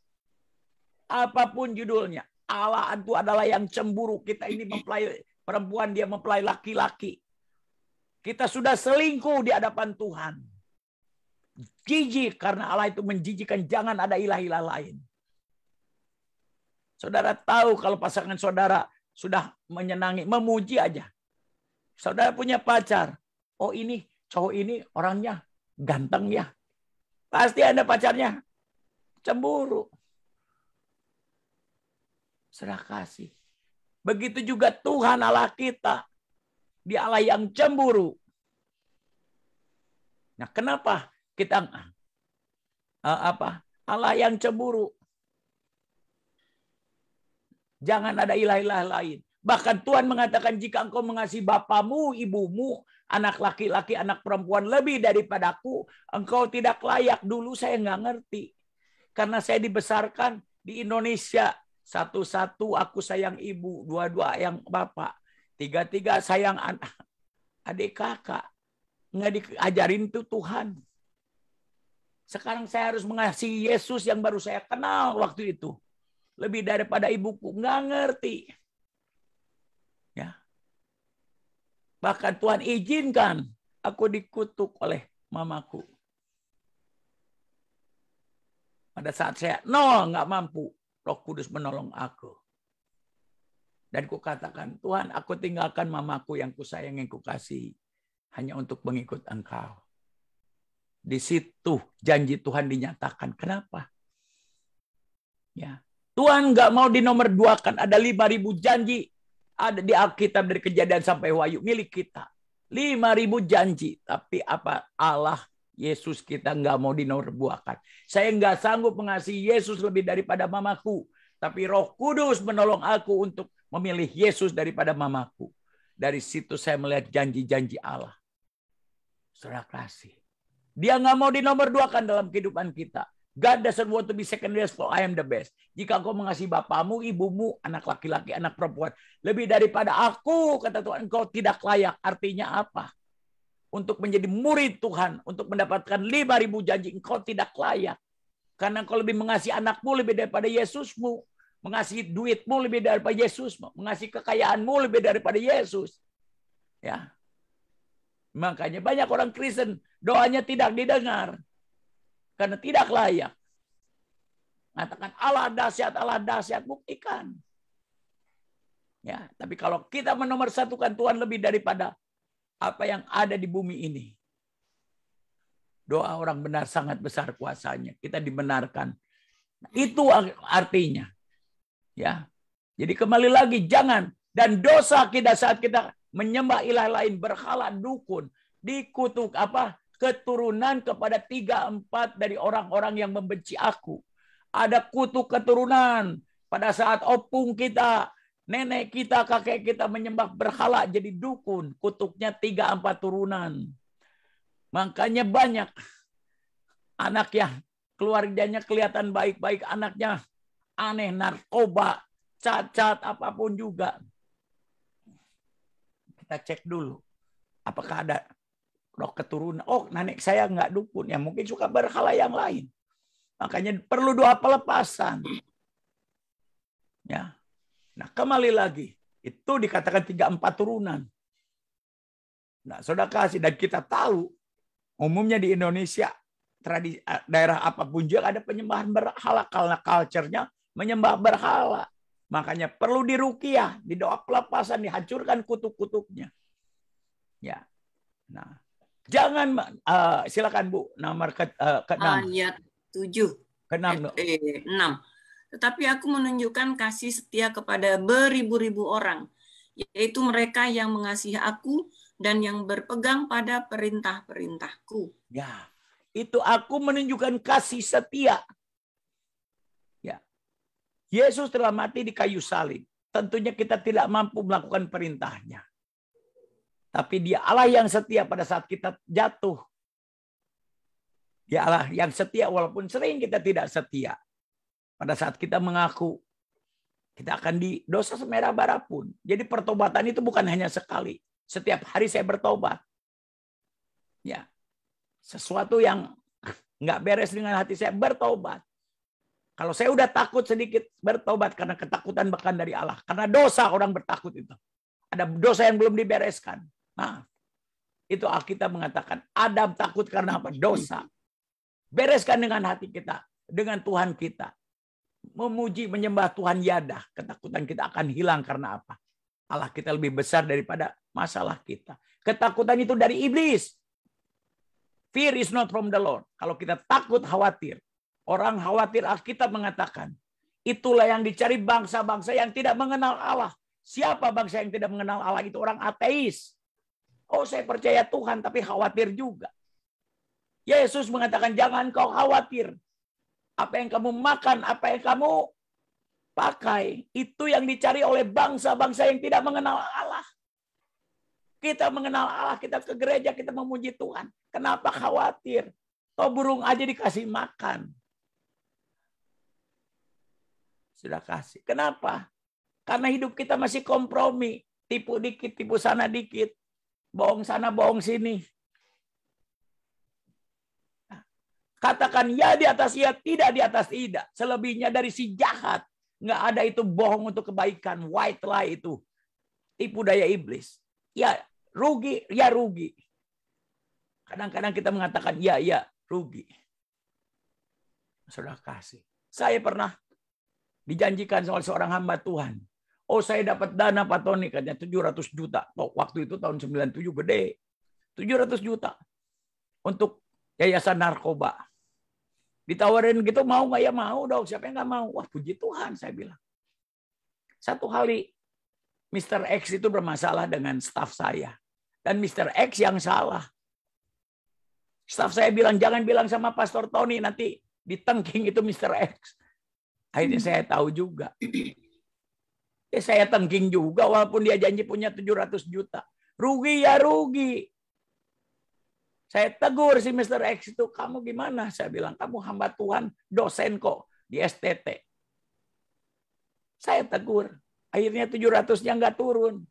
apapun judulnya Allah itu adalah yang cemburu. Kita ini mempelai perempuan, dia mempelai laki-laki. Kita sudah selingkuh di hadapan Tuhan. Jijik karena Allah itu menjijikan. Jangan ada ilah-ilah lain. Saudara tahu kalau pasangan saudara sudah menyenangi, memuji aja. Saudara punya pacar. Oh ini, cowok ini orangnya ganteng ya. Pasti ada pacarnya cemburu serah kasih. Begitu juga Tuhan Allah kita. di Allah yang cemburu. Nah, kenapa kita uh, apa? Allah yang cemburu. Jangan ada ilah-ilah lain. Bahkan Tuhan mengatakan jika engkau mengasihi bapamu, ibumu, anak laki-laki, anak perempuan lebih daripadaku, engkau tidak layak. Dulu saya nggak ngerti. Karena saya dibesarkan di Indonesia satu-satu aku sayang ibu, dua-dua yang bapak. Tiga-tiga sayang anak, adik kakak. Nggak diajarin tuh Tuhan. Sekarang saya harus mengasihi Yesus yang baru saya kenal waktu itu. Lebih daripada ibuku. Nggak ngerti. Ya. Bahkan Tuhan izinkan aku dikutuk oleh mamaku. Pada saat saya nol nggak mampu, Roh Kudus menolong aku. Dan ku katakan, Tuhan aku tinggalkan mamaku yang ku sayang, yang ku kasih. Hanya untuk mengikut engkau. Di situ janji Tuhan dinyatakan. Kenapa? Ya, Tuhan nggak mau di dua nomor kan Ada lima ribu janji ada di Alkitab dari kejadian sampai wahyu milik kita. lima ribu janji. Tapi apa Allah Yesus kita nggak mau dinorbuakan. Saya nggak sanggup mengasihi Yesus lebih daripada mamaku. Tapi roh kudus menolong aku untuk memilih Yesus daripada mamaku. Dari situ saya melihat janji-janji Allah. Serah kasih. Dia nggak mau dinomorduakan dalam kehidupan kita. God doesn't want to be secondary for I am the best. Jika engkau mengasihi bapamu, ibumu, anak laki-laki, anak perempuan. Lebih daripada aku, kata Tuhan, engkau tidak layak. Artinya apa? untuk menjadi murid Tuhan, untuk mendapatkan 5000 janji engkau tidak layak. Karena engkau lebih mengasihi anakmu lebih daripada Yesusmu, mengasihi duitmu lebih daripada Yesusmu, mengasihi kekayaanmu lebih daripada Yesus. Ya. Makanya banyak orang Kristen doanya tidak didengar karena tidak layak. Mengatakan Allah dahsyat, Allah dahsyat, buktikan. Ya, tapi kalau kita menomorsatukan Tuhan lebih daripada apa yang ada di bumi ini. Doa orang benar sangat besar kuasanya. Kita dibenarkan. Itu artinya. Ya. Jadi kembali lagi jangan dan dosa kita saat kita menyembah ilah lain berhala dukun dikutuk apa keturunan kepada tiga empat dari orang-orang yang membenci aku. Ada kutuk keturunan pada saat opung kita Nenek kita, kakek kita menyembah berhala jadi dukun. Kutuknya tiga empat turunan. Makanya banyak anak ya keluarganya kelihatan baik-baik. Anaknya aneh, narkoba, cacat, apapun juga. Kita cek dulu. Apakah ada roh keturunan? Oh, nenek saya nggak dukun. Ya mungkin suka berhala yang lain. Makanya perlu doa pelepasan. Ya, Nah, kembali lagi. Itu dikatakan tiga empat turunan. Nah, sudah kasih. Dan kita tahu, umumnya di Indonesia, tradisi, eh, daerah apapun juga ada penyembahan berhala. Karena culture-nya menyembah berhala. Makanya perlu dirukiah, didoa pelepasan, dihancurkan kutuk-kutuknya. Ya. Nah, jangan uh, silakan Bu nomor ke, uh, ke Ayat 7. Ke-6. Eh, 6 tetapi aku menunjukkan kasih setia kepada beribu-ribu orang, yaitu mereka yang mengasihi aku dan yang berpegang pada perintah-perintahku. Ya, itu aku menunjukkan kasih setia. Ya. Yesus telah mati di kayu salib. Tentunya kita tidak mampu melakukan perintahnya. Tapi dia Allah yang setia pada saat kita jatuh. Dia Allah yang setia walaupun sering kita tidak setia. Pada saat kita mengaku, kita akan di dosa semerah bara pun. Jadi pertobatan itu bukan hanya sekali. Setiap hari saya bertobat. Ya, sesuatu yang nggak beres dengan hati saya bertobat. Kalau saya udah takut sedikit bertobat karena ketakutan bahkan dari Allah. Karena dosa orang bertakut itu. Ada dosa yang belum dibereskan. Nah, Itu Alkitab mengatakan Adam takut karena apa? Dosa. Bereskan dengan hati kita, dengan Tuhan kita memuji menyembah Tuhan Yada, ketakutan kita akan hilang karena apa? Allah kita lebih besar daripada masalah kita. Ketakutan itu dari iblis. Fear is not from the Lord. Kalau kita takut khawatir, orang khawatir Alkitab mengatakan, itulah yang dicari bangsa-bangsa yang tidak mengenal Allah. Siapa bangsa yang tidak mengenal Allah itu orang ateis. Oh, saya percaya Tuhan tapi khawatir juga. Yesus mengatakan jangan kau khawatir apa yang kamu makan, apa yang kamu pakai, itu yang dicari oleh bangsa-bangsa yang tidak mengenal Allah. Kita mengenal Allah, kita ke gereja, kita memuji Tuhan. Kenapa khawatir? Toh burung aja dikasih makan. Sudah kasih. Kenapa? Karena hidup kita masih kompromi. Tipu dikit, tipu sana dikit. Bohong sana, bohong sini. Katakan ya di atas ya, tidak di atas tidak. Selebihnya dari si jahat. Nggak ada itu bohong untuk kebaikan. White lie itu. Tipu daya iblis. Ya rugi, ya rugi. Kadang-kadang kita mengatakan ya, ya rugi. sudah kasih. Saya pernah dijanjikan soal seorang hamba Tuhan. Oh saya dapat dana Pak Tony katanya 700 juta. Oh, waktu itu tahun 97 gede. 700 juta untuk yayasan narkoba. Ditawarin gitu mau nggak ya mau dong. Siapa yang nggak mau? Wah puji Tuhan saya bilang. Satu kali Mr. X itu bermasalah dengan staff saya. Dan Mr. X yang salah. Staff saya bilang, jangan bilang sama Pastor Tony, nanti ditengking itu Mr. X. Akhirnya hmm. saya tahu juga. Ya saya tengking juga walaupun dia janji punya 700 juta. Rugi ya rugi. Saya tegur si Mr. X itu, kamu gimana? Saya bilang, kamu hamba Tuhan, dosen kok di STT. Saya tegur. Akhirnya 700-nya nggak turun.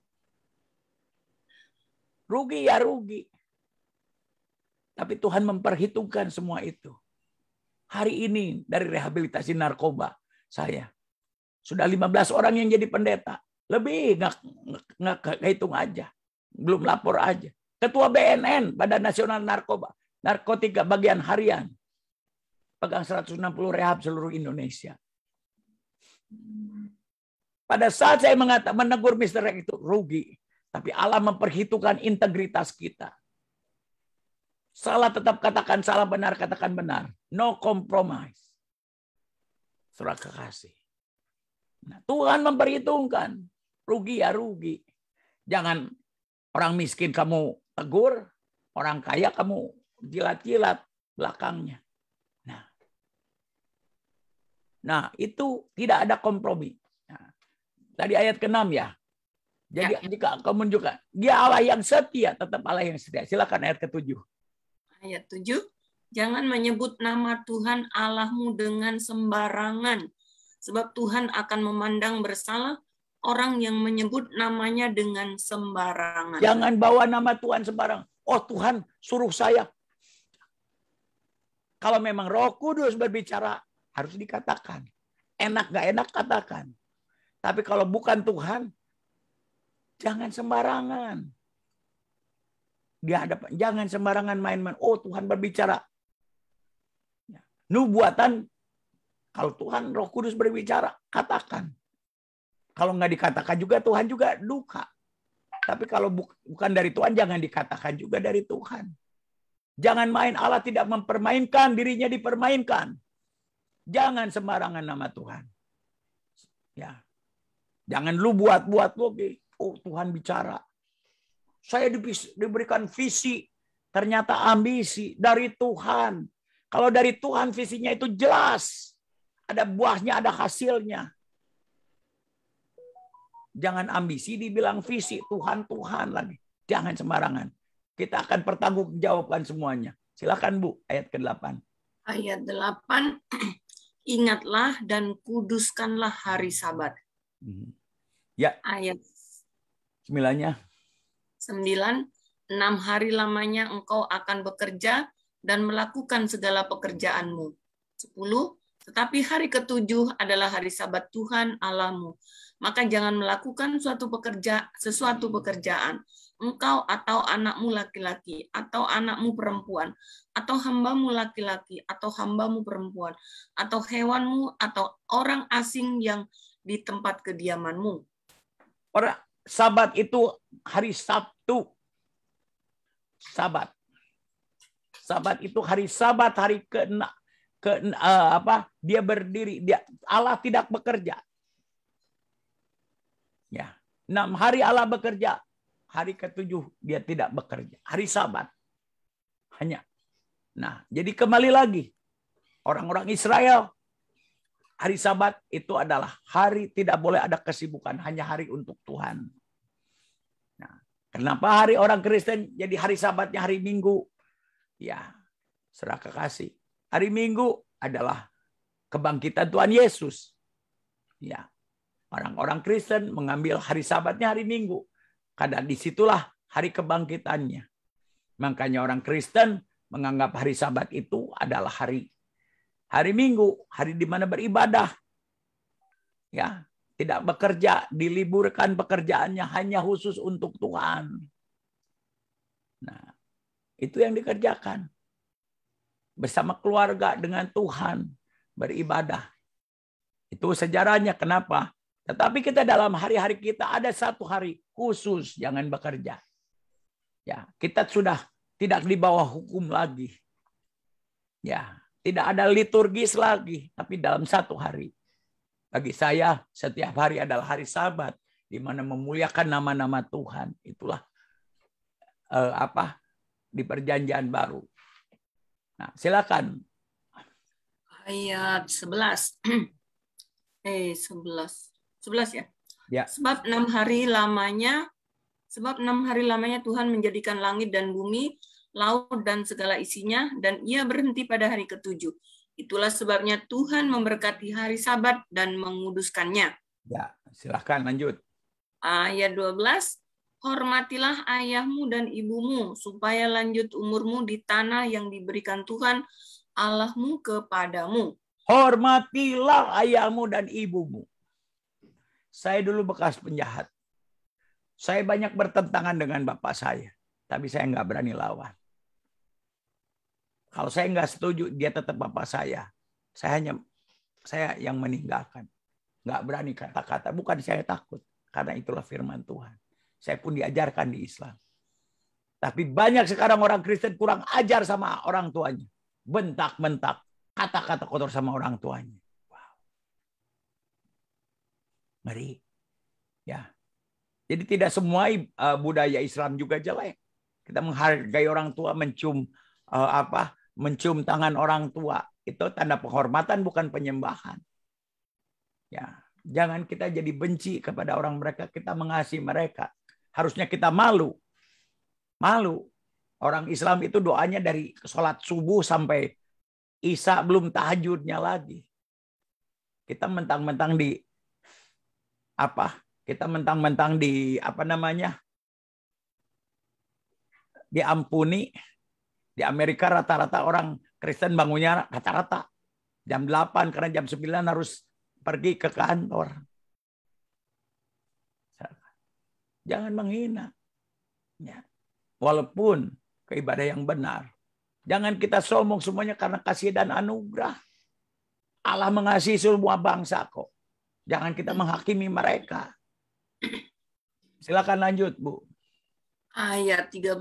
Rugi ya rugi. Tapi Tuhan memperhitungkan semua itu. Hari ini dari rehabilitasi narkoba saya. Sudah 15 orang yang jadi pendeta. Lebih nggak nggak kehitung aja. Belum lapor aja. Ketua BNN, Badan Nasional Narkoba, Narkotika bagian harian. Pegang 160 rehab seluruh Indonesia. Pada saat saya mengatakan menegur Mr. Rek itu rugi, tapi Allah memperhitungkan integritas kita. Salah tetap katakan salah, benar katakan benar. No compromise. Surah kekasih. Nah, Tuhan memperhitungkan. Rugi ya rugi. Jangan Orang miskin kamu tegur, orang kaya kamu jilat-jilat belakangnya. Nah, nah itu tidak ada kompromi. Nah, tadi ayat ke-6 ya. Jadi ya. ya. jika kamu menunjukkan, dia Allah yang setia, tetap Allah yang setia. Silakan ayat ke-7. Ayat 7. Jangan menyebut nama Tuhan Allahmu dengan sembarangan, sebab Tuhan akan memandang bersalah orang yang menyebut namanya dengan sembarangan. Jangan bawa nama Tuhan sembarang. Oh Tuhan suruh saya. Kalau memang roh kudus berbicara, harus dikatakan. Enak gak enak katakan. Tapi kalau bukan Tuhan, jangan sembarangan. Di hadapan, jangan sembarangan main-main. Oh Tuhan berbicara. Ya. Nubuatan, kalau Tuhan roh kudus berbicara, katakan kalau nggak dikatakan juga Tuhan juga duka. Tapi kalau bukan dari Tuhan jangan dikatakan juga dari Tuhan. Jangan main Allah tidak mempermainkan dirinya dipermainkan. Jangan sembarangan nama Tuhan. Ya. Jangan lu buat-buat okay. Oh, Tuhan bicara. Saya diberikan visi, ternyata ambisi dari Tuhan. Kalau dari Tuhan visinya itu jelas. Ada buahnya, ada hasilnya. Jangan ambisi dibilang visi, Tuhan, Tuhan lagi. Jangan sembarangan. Kita akan pertanggungjawabkan semuanya. Silakan Bu, ayat ke-8. Ayat 8, [clears throat] ingatlah dan kuduskanlah hari sabat. Mhm. Ya. Ayat sembilannya. Sembilan, enam hari lamanya engkau akan bekerja dan melakukan segala pekerjaanmu. Sepuluh, tetapi hari ketujuh adalah hari sabat Tuhan Alamu maka jangan melakukan suatu pekerja sesuatu pekerjaan engkau atau anakmu laki-laki atau anakmu perempuan atau hambamu laki-laki atau hambamu perempuan atau hewanmu atau orang asing yang di tempat kediamanmu. Orang sabat itu hari Sabtu. Sabat. Sabat itu hari Sabat hari ke, ke uh, eh, apa? Dia berdiri, dia Allah tidak bekerja. Enam hari Allah bekerja. Hari ketujuh dia tidak bekerja. Hari sabat. Hanya. Nah, jadi kembali lagi. Orang-orang Israel. Hari sabat itu adalah hari tidak boleh ada kesibukan. Hanya hari untuk Tuhan. Nah, kenapa hari orang Kristen jadi hari sabatnya hari Minggu? Ya, serah kekasih. Hari Minggu adalah kebangkitan Tuhan Yesus. Ya, Orang-orang Kristen mengambil hari sabatnya hari Minggu. Karena disitulah hari kebangkitannya. Makanya orang Kristen menganggap hari sabat itu adalah hari hari Minggu, hari di mana beribadah. Ya, tidak bekerja, diliburkan pekerjaannya hanya khusus untuk Tuhan. Nah, itu yang dikerjakan. Bersama keluarga dengan Tuhan beribadah. Itu sejarahnya kenapa? Tetapi kita dalam hari-hari kita ada satu hari khusus jangan bekerja. Ya, kita sudah tidak di bawah hukum lagi. Ya, tidak ada liturgis lagi, tapi dalam satu hari. Bagi saya setiap hari adalah hari Sabat di mana memuliakan nama-nama Tuhan. Itulah eh, apa di perjanjian baru. Nah, silakan. Ayat 11. [clears throat] Eh, 11. 11 ya? Ya. Sebab enam hari lamanya, sebab enam hari lamanya Tuhan menjadikan langit dan bumi, laut dan segala isinya, dan ia berhenti pada hari ketujuh. Itulah sebabnya Tuhan memberkati hari sabat dan menguduskannya. Ya, silahkan lanjut. Ayat 12, Hormatilah ayahmu dan ibumu, supaya lanjut umurmu di tanah yang diberikan Tuhan Allahmu kepadamu. Hormatilah ayahmu dan ibumu. Saya dulu bekas penjahat. Saya banyak bertentangan dengan bapak saya. Tapi saya nggak berani lawan. Kalau saya nggak setuju, dia tetap bapak saya. Saya hanya saya yang meninggalkan. Nggak berani kata-kata. Bukan saya takut. Karena itulah firman Tuhan. Saya pun diajarkan di Islam. Tapi banyak sekarang orang Kristen kurang ajar sama orang tuanya. Bentak-bentak. Kata-kata kotor sama orang tuanya. Ngeri. Ya. Jadi tidak semua e, budaya Islam juga jelek. Kita menghargai orang tua, mencium e, apa? Mencium tangan orang tua itu tanda penghormatan bukan penyembahan. Ya, jangan kita jadi benci kepada orang mereka, kita mengasihi mereka. Harusnya kita malu. Malu. Orang Islam itu doanya dari sholat subuh sampai Isa belum tahajudnya lagi. Kita mentang-mentang di apa kita mentang-mentang di apa namanya diampuni di Amerika rata-rata orang Kristen bangunnya rata-rata jam 8 karena jam 9 harus pergi ke kantor. Jangan menghina. Ya. Walaupun ke yang benar. Jangan kita sombong semuanya karena kasih dan anugerah. Allah mengasihi semua bangsa kok. Jangan kita menghakimi mereka. Silakan lanjut, Bu. Ayat 13.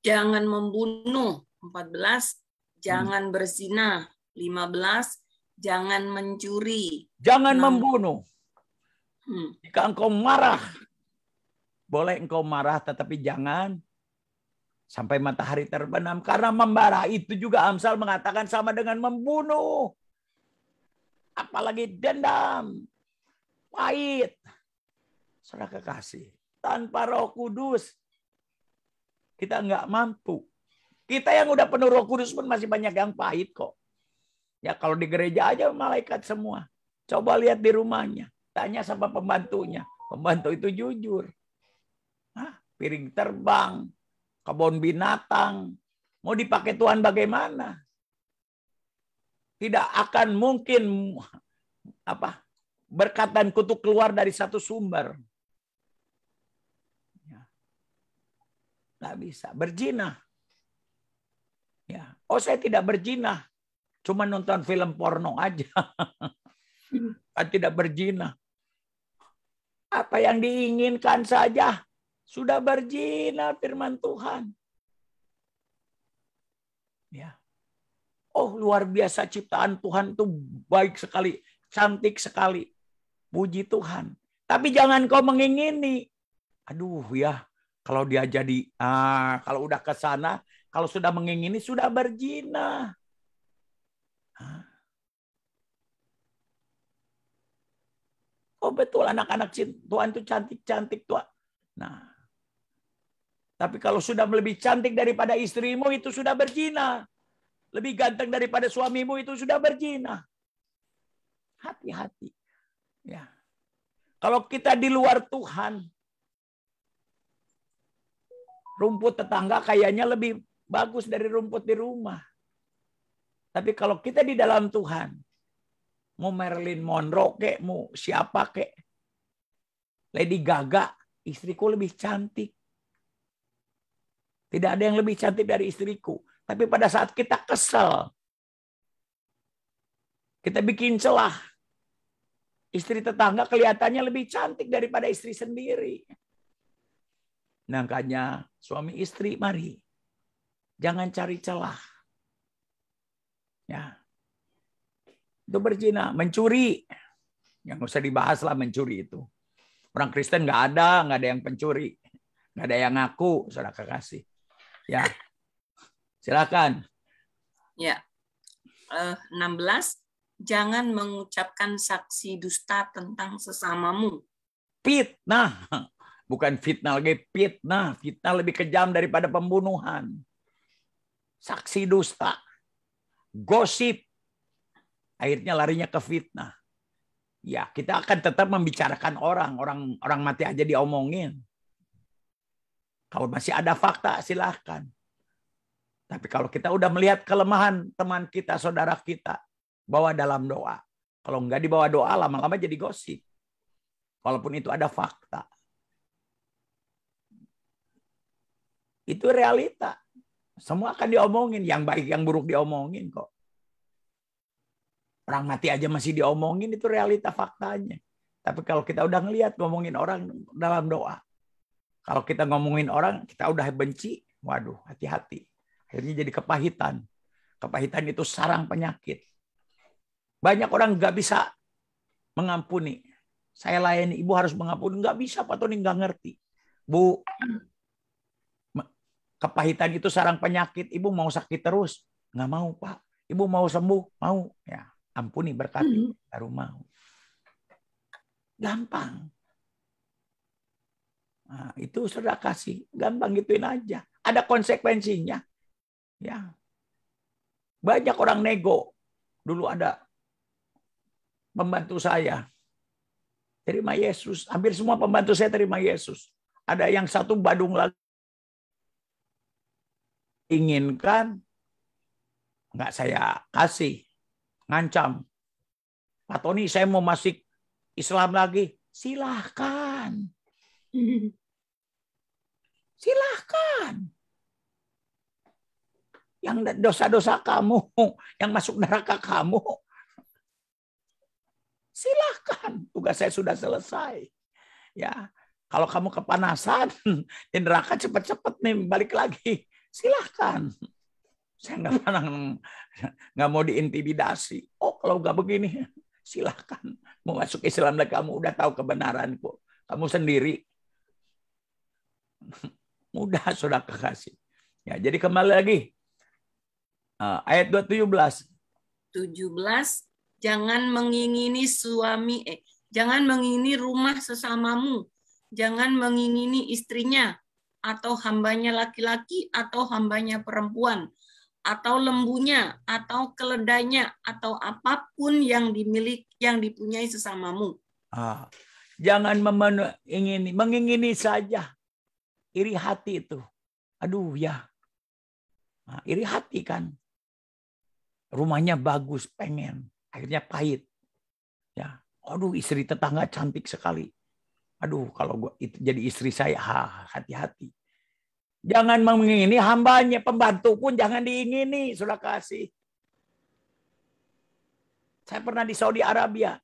Jangan membunuh. 14. Jangan hmm. berzina. 15. Jangan mencuri. Jangan 6. membunuh. Hmm. Jika engkau marah, boleh engkau marah tetapi jangan sampai matahari terbenam karena membara itu juga Amsal mengatakan sama dengan membunuh apalagi dendam pahit. Saudara kekasih, tanpa roh kudus, kita nggak mampu. Kita yang udah penuh roh kudus pun masih banyak yang pahit kok. Ya kalau di gereja aja malaikat semua. Coba lihat di rumahnya. Tanya sama pembantunya. Pembantu itu jujur. Hah, piring terbang, kebun binatang. Mau dipakai Tuhan bagaimana? Tidak akan mungkin apa berkat dan kutuk keluar dari satu sumber. Ya. Gak bisa. Berjinah. Ya. Oh saya tidak berjina, Cuma nonton film porno aja. [laughs] Ah, tidak berjina, Apa yang diinginkan saja. Sudah berjina firman Tuhan. Ya. Oh luar biasa ciptaan Tuhan itu baik sekali. Cantik sekali. Puji Tuhan. Tapi jangan kau mengingini. Aduh ya, kalau dia jadi ah, kalau udah ke sana, kalau sudah mengingini sudah berjina. Oh betul anak-anak Tuhan itu cantik-cantik tua. Nah, tapi kalau sudah lebih cantik daripada istrimu itu sudah berjina, Lebih ganteng daripada suamimu itu sudah berjina. Hati-hati. Ya. Kalau kita di luar Tuhan, rumput tetangga kayaknya lebih bagus dari rumput di rumah. Tapi kalau kita di dalam Tuhan, mau Marilyn Monroe kek, mau siapa kek, Lady Gaga, istriku lebih cantik. Tidak ada yang lebih cantik dari istriku. Tapi pada saat kita kesel, kita bikin celah, Istri tetangga kelihatannya lebih cantik daripada istri sendiri. Nangkanya nah, suami istri mari jangan cari celah. Ya. Itu berjina mencuri. Yang usah dibahas lah mencuri itu. Orang Kristen nggak ada, nggak ada yang pencuri, nggak ada yang ngaku, saudara kasih. Ya, silakan. Ya, uh, eh, 16 jangan mengucapkan saksi dusta tentang sesamamu. Fitnah. Bukan fitnah lagi, fitnah. Fitnah lebih kejam daripada pembunuhan. Saksi dusta. Gosip. Akhirnya larinya ke fitnah. Ya, kita akan tetap membicarakan orang. Orang orang mati aja diomongin. Kalau masih ada fakta, silahkan. Tapi kalau kita udah melihat kelemahan teman kita, saudara kita, bawa dalam doa. Kalau nggak dibawa doa, lama-lama jadi gosip. Walaupun itu ada fakta. Itu realita. Semua akan diomongin. Yang baik, yang buruk diomongin kok. Orang mati aja masih diomongin, itu realita faktanya. Tapi kalau kita udah ngeliat ngomongin orang dalam doa. Kalau kita ngomongin orang, kita udah benci, waduh hati-hati. Akhirnya jadi kepahitan. Kepahitan itu sarang penyakit banyak orang nggak bisa mengampuni. Saya layani ibu harus mengampuni. Nggak bisa, Pak Tony nggak ngerti. Bu, kepahitan itu sarang penyakit. Ibu mau sakit terus? Nggak mau, Pak. Ibu mau sembuh? Mau. Ya, ampuni berkati. Mm-hmm. Baru mau. Gampang. Nah, itu sudah kasih. Gampang gituin aja. Ada konsekuensinya. Ya. Banyak orang nego. Dulu ada Pembantu saya. Terima Yesus. Hampir semua pembantu saya terima Yesus. Ada yang satu Badung lagi. Inginkan, Enggak saya kasih. Ngancam. Pak Tony, saya mau masuk Islam lagi. Silahkan. [laughs] Silahkan yang dosa-dosa kamu, [laughs] yang masuk neraka kamu, Silahkan, tugas saya sudah selesai. Ya, kalau kamu kepanasan [laughs] di neraka cepat-cepat nih balik lagi. Silahkan. Saya nggak pernah [laughs] nggak mau diintimidasi. Oh, kalau nggak begini, [laughs] silahkan mau masuk Islam lah kamu udah tahu kebenaran kok Kamu sendiri. Mudah sudah kekasih. Ya, jadi kembali lagi. Ah, ayat 217. 17 Jangan mengingini suami, eh, jangan mengingini rumah sesamamu, jangan mengingini istrinya, atau hambanya laki-laki, atau hambanya perempuan, atau lembunya, atau keledainya, atau apapun yang dimiliki yang dipunyai sesamamu. Ah, jangan mengingini, mengingini saja iri hati itu. Aduh ya, nah, iri hati kan. Rumahnya bagus, pengen akhirnya pahit. Ya, aduh istri tetangga cantik sekali. Aduh kalau gua itu jadi istri saya hati-hati. Jangan mengingini hambanya, pembantu pun jangan diingini, sudah kasih. Saya pernah di Saudi Arabia,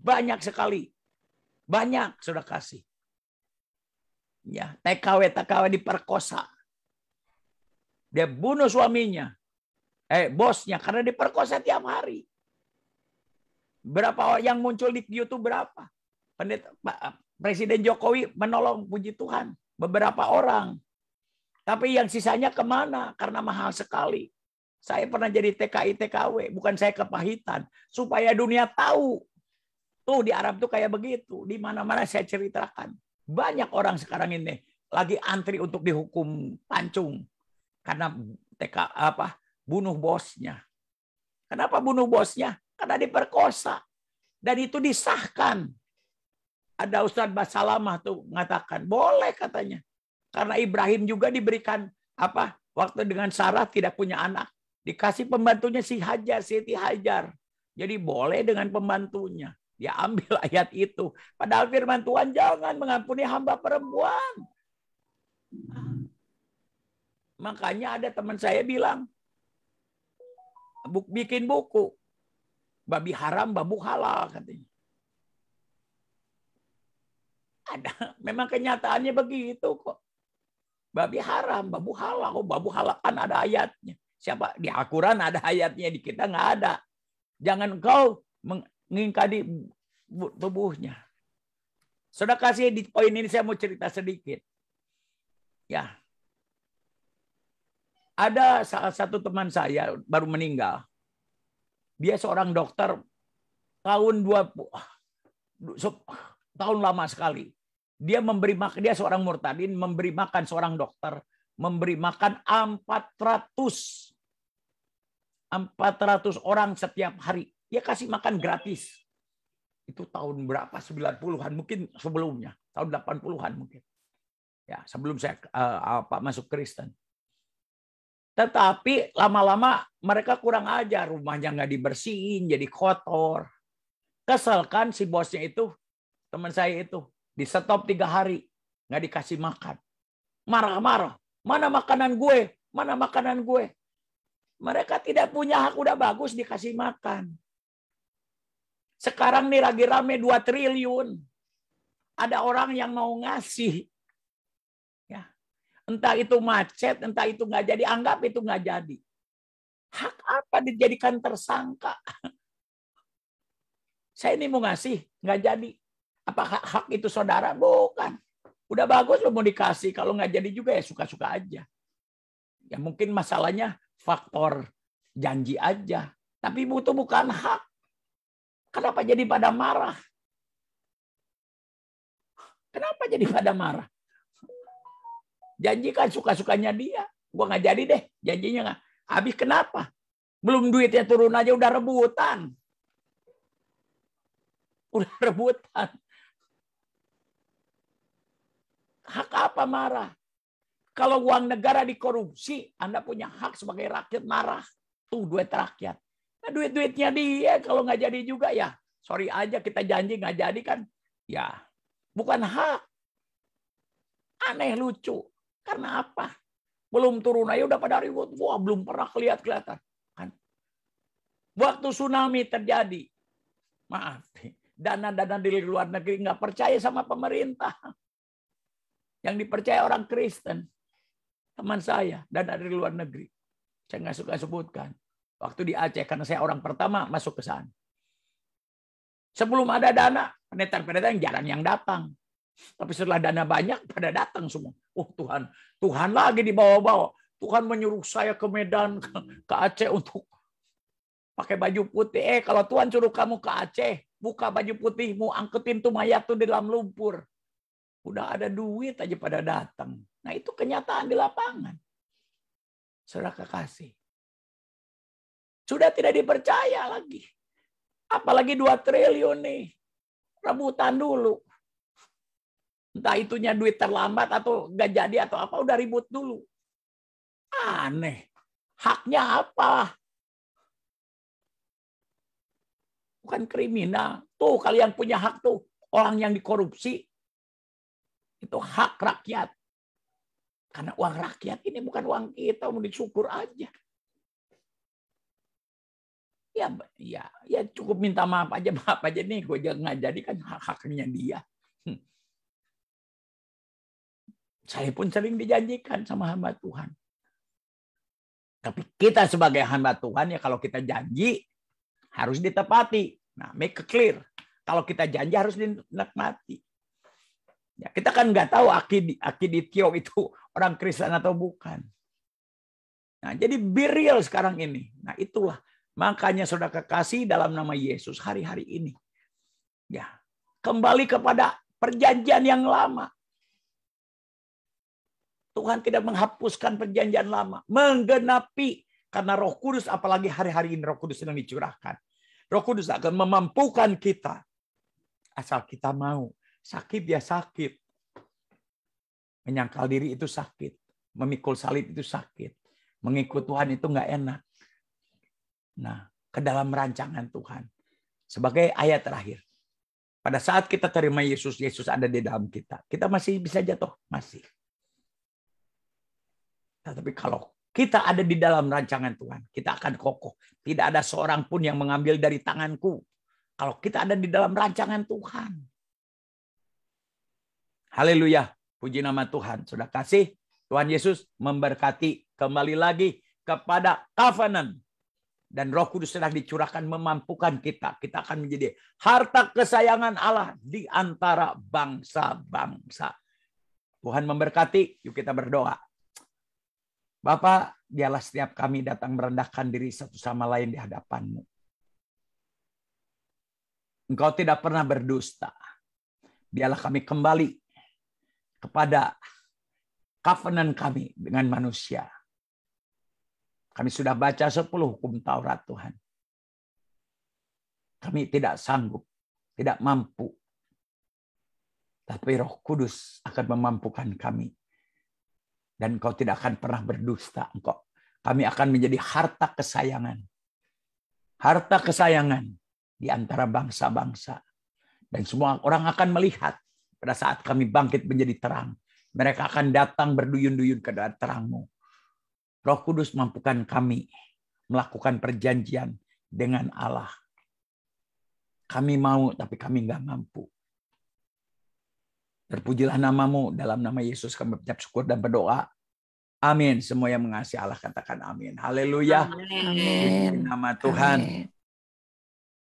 banyak sekali, banyak sudah kasih. Ya, TKW TKW diperkosa. Dia bunuh suaminya, eh bosnya karena diperkosa tiap hari. Berapa yang muncul di YouTube berapa? Eh, Presiden Jokowi menolong puji Tuhan beberapa orang. Tapi yang sisanya kemana? Karena mahal sekali. Saya pernah jadi TKI TKW, bukan saya kepahitan, supaya dunia tahu. Tuh di Arab tuh kayak begitu, di mana-mana saya ceritakan. Banyak orang sekarang ini lagi antri untuk dihukum pancung karena TK apa bunuh bosnya. Kenapa bunuh bosnya? ada diperkosa. Dan itu disahkan. Ada Ustadz Basalamah tuh mengatakan, boleh katanya. Karena Ibrahim juga diberikan apa waktu dengan Sarah tidak punya anak. Dikasih pembantunya si Hajar, Siti Hajar. Jadi boleh dengan pembantunya. Dia ambil [laughs] ayat itu. Padahal firman Tuhan jangan mengampuni hamba perempuan. Makanya ada teman saya bilang, bikin buku babi haram, babu halal katanya. Ada, memang kenyataannya begitu kok. Babi haram, babu halal. kok oh, babu halal kan ada ayatnya. Siapa di Al-Quran ada ayatnya di kita nggak ada. Jangan kau mengingkari tubuhnya. Sudah kasih di poin ini saya mau cerita sedikit. Ya. Ada salah satu teman saya baru meninggal dia seorang dokter tahun 20 ah, tahun lama sekali. Dia memberi makan dia seorang murtadin memberi makan seorang dokter memberi makan 400 400 orang setiap hari. Dia kasih makan gratis. Itu tahun berapa? 90-an mungkin sebelumnya, tahun 80-an mungkin. Ya, sebelum saya uh, apa masuk Kristen. Tetapi lama-lama mereka kurang ajar, rumahnya nggak dibersihin, jadi kotor. Keselkan si bosnya itu, teman saya itu, di stop tiga hari, nggak dikasih makan. Marah-marah, mana makanan gue, mana makanan gue. Mereka tidak punya hak, udah bagus dikasih makan. Sekarang nih lagi rame 2 triliun. Ada orang yang mau ngasih. Entah itu macet, entah itu nggak jadi, anggap itu nggak jadi. Hak apa dijadikan tersangka? [laughs] Saya ini mau ngasih, nggak jadi. Apakah hak itu saudara? Bukan. Udah bagus lo mau dikasih. Kalau nggak jadi juga ya suka-suka aja. Ya mungkin masalahnya faktor janji aja. Tapi itu bukan hak. Kenapa jadi pada marah? Kenapa jadi pada marah? Janji kan suka-sukanya dia. Gua nggak jadi deh, janjinya nggak. Habis kenapa? Belum duitnya turun aja udah rebutan. Udah [laughs] rebutan. Hak apa marah? Kalau uang negara dikorupsi, Anda punya hak sebagai rakyat marah. Tuh duit rakyat. Nah, duit-duitnya dia kalau nggak jadi juga ya. Sorry aja kita janji nggak jadi kan. Ya, bukan hak. Aneh lucu. Karena apa? Belum turun aja udah pada ribut. Wah, belum pernah kelihatan-kelihatan. Kan? Waktu tsunami terjadi, maaf, dana-dana dari luar negeri nggak percaya sama pemerintah. Yang dipercaya orang Kristen. Teman saya, dana dari luar negeri. Saya nggak suka sebutkan. Waktu di Aceh, karena saya orang pertama masuk ke sana. Sebelum ada dana, pendeta-pendeta yang jarang yang datang. Tapi setelah dana banyak, pada datang semua. Oh Tuhan, Tuhan lagi dibawa-bawa. Tuhan menyuruh saya ke Medan, ke Aceh untuk pakai baju putih. Eh, kalau Tuhan suruh kamu ke Aceh, buka baju putihmu, angketin tuh mayat tuh di dalam lumpur. Udah ada duit aja pada datang. Nah, itu kenyataan di lapangan. Saudara kekasih. Sudah tidak dipercaya lagi. Apalagi 2 triliun nih. Rebutan dulu entah itunya duit terlambat atau nggak jadi atau apa udah ribut dulu. Aneh. Haknya apa? Bukan kriminal. Tuh kalian punya hak tuh. Orang yang dikorupsi itu hak rakyat. Karena uang rakyat ini bukan uang kita, mau disyukur aja. Ya, ya, ya cukup minta maaf aja, [laughs] maaf aja nih, gue jangan jadi kan hak haknya dia. Hmm. Saya pun sering dijanjikan sama hamba Tuhan. Tapi kita sebagai hamba Tuhan ya kalau kita janji harus ditepati. Nah, make clear. Kalau kita janji harus dinikmati. Ya, kita kan nggak tahu akid akiditio itu orang Kristen atau bukan. Nah, jadi be real sekarang ini. Nah, itulah makanya saudara kekasih dalam nama Yesus hari-hari ini. Ya, kembali kepada perjanjian yang lama. Tuhan tidak menghapuskan perjanjian lama, menggenapi karena Roh Kudus apalagi hari-hari ini Roh Kudus sedang dicurahkan. Roh Kudus akan memampukan kita asal kita mau. Sakit ya sakit. Menyangkal diri itu sakit, memikul salib itu sakit, mengikut Tuhan itu nggak enak. Nah, ke dalam rancangan Tuhan. Sebagai ayat terakhir. Pada saat kita terima Yesus, Yesus ada di dalam kita. Kita masih bisa jatuh, masih. Nah, tapi kalau kita ada di dalam rancangan Tuhan, kita akan kokoh. Tidak ada seorang pun yang mengambil dari tanganku. Kalau kita ada di dalam rancangan Tuhan. Haleluya. Puji nama Tuhan. Sudah kasih. Tuhan Yesus memberkati kembali lagi kepada covenant. Dan roh kudus sedang dicurahkan memampukan kita. Kita akan menjadi harta kesayangan Allah di antara bangsa-bangsa. Tuhan memberkati. Yuk kita berdoa. Bapak, biarlah setiap kami datang merendahkan diri satu sama lain di hadapanmu. Engkau tidak pernah berdusta. Biarlah kami kembali kepada covenant kami dengan manusia. Kami sudah baca 10 hukum Taurat Tuhan. Kami tidak sanggup, tidak mampu. Tapi Roh Kudus akan memampukan kami dan kau tidak akan pernah berdusta engkau. Kami akan menjadi harta kesayangan. Harta kesayangan di antara bangsa-bangsa. Dan semua orang akan melihat pada saat kami bangkit menjadi terang. Mereka akan datang berduyun-duyun ke dalam terangmu. Roh Kudus mampukan kami melakukan perjanjian dengan Allah. Kami mau, tapi kami nggak mampu. Terpujilah namamu dalam nama Yesus kami ucap syukur dan berdoa. Amin. Semua yang mengasihi Allah katakan amin. Haleluya. Amin. Nama Tuhan. Amin.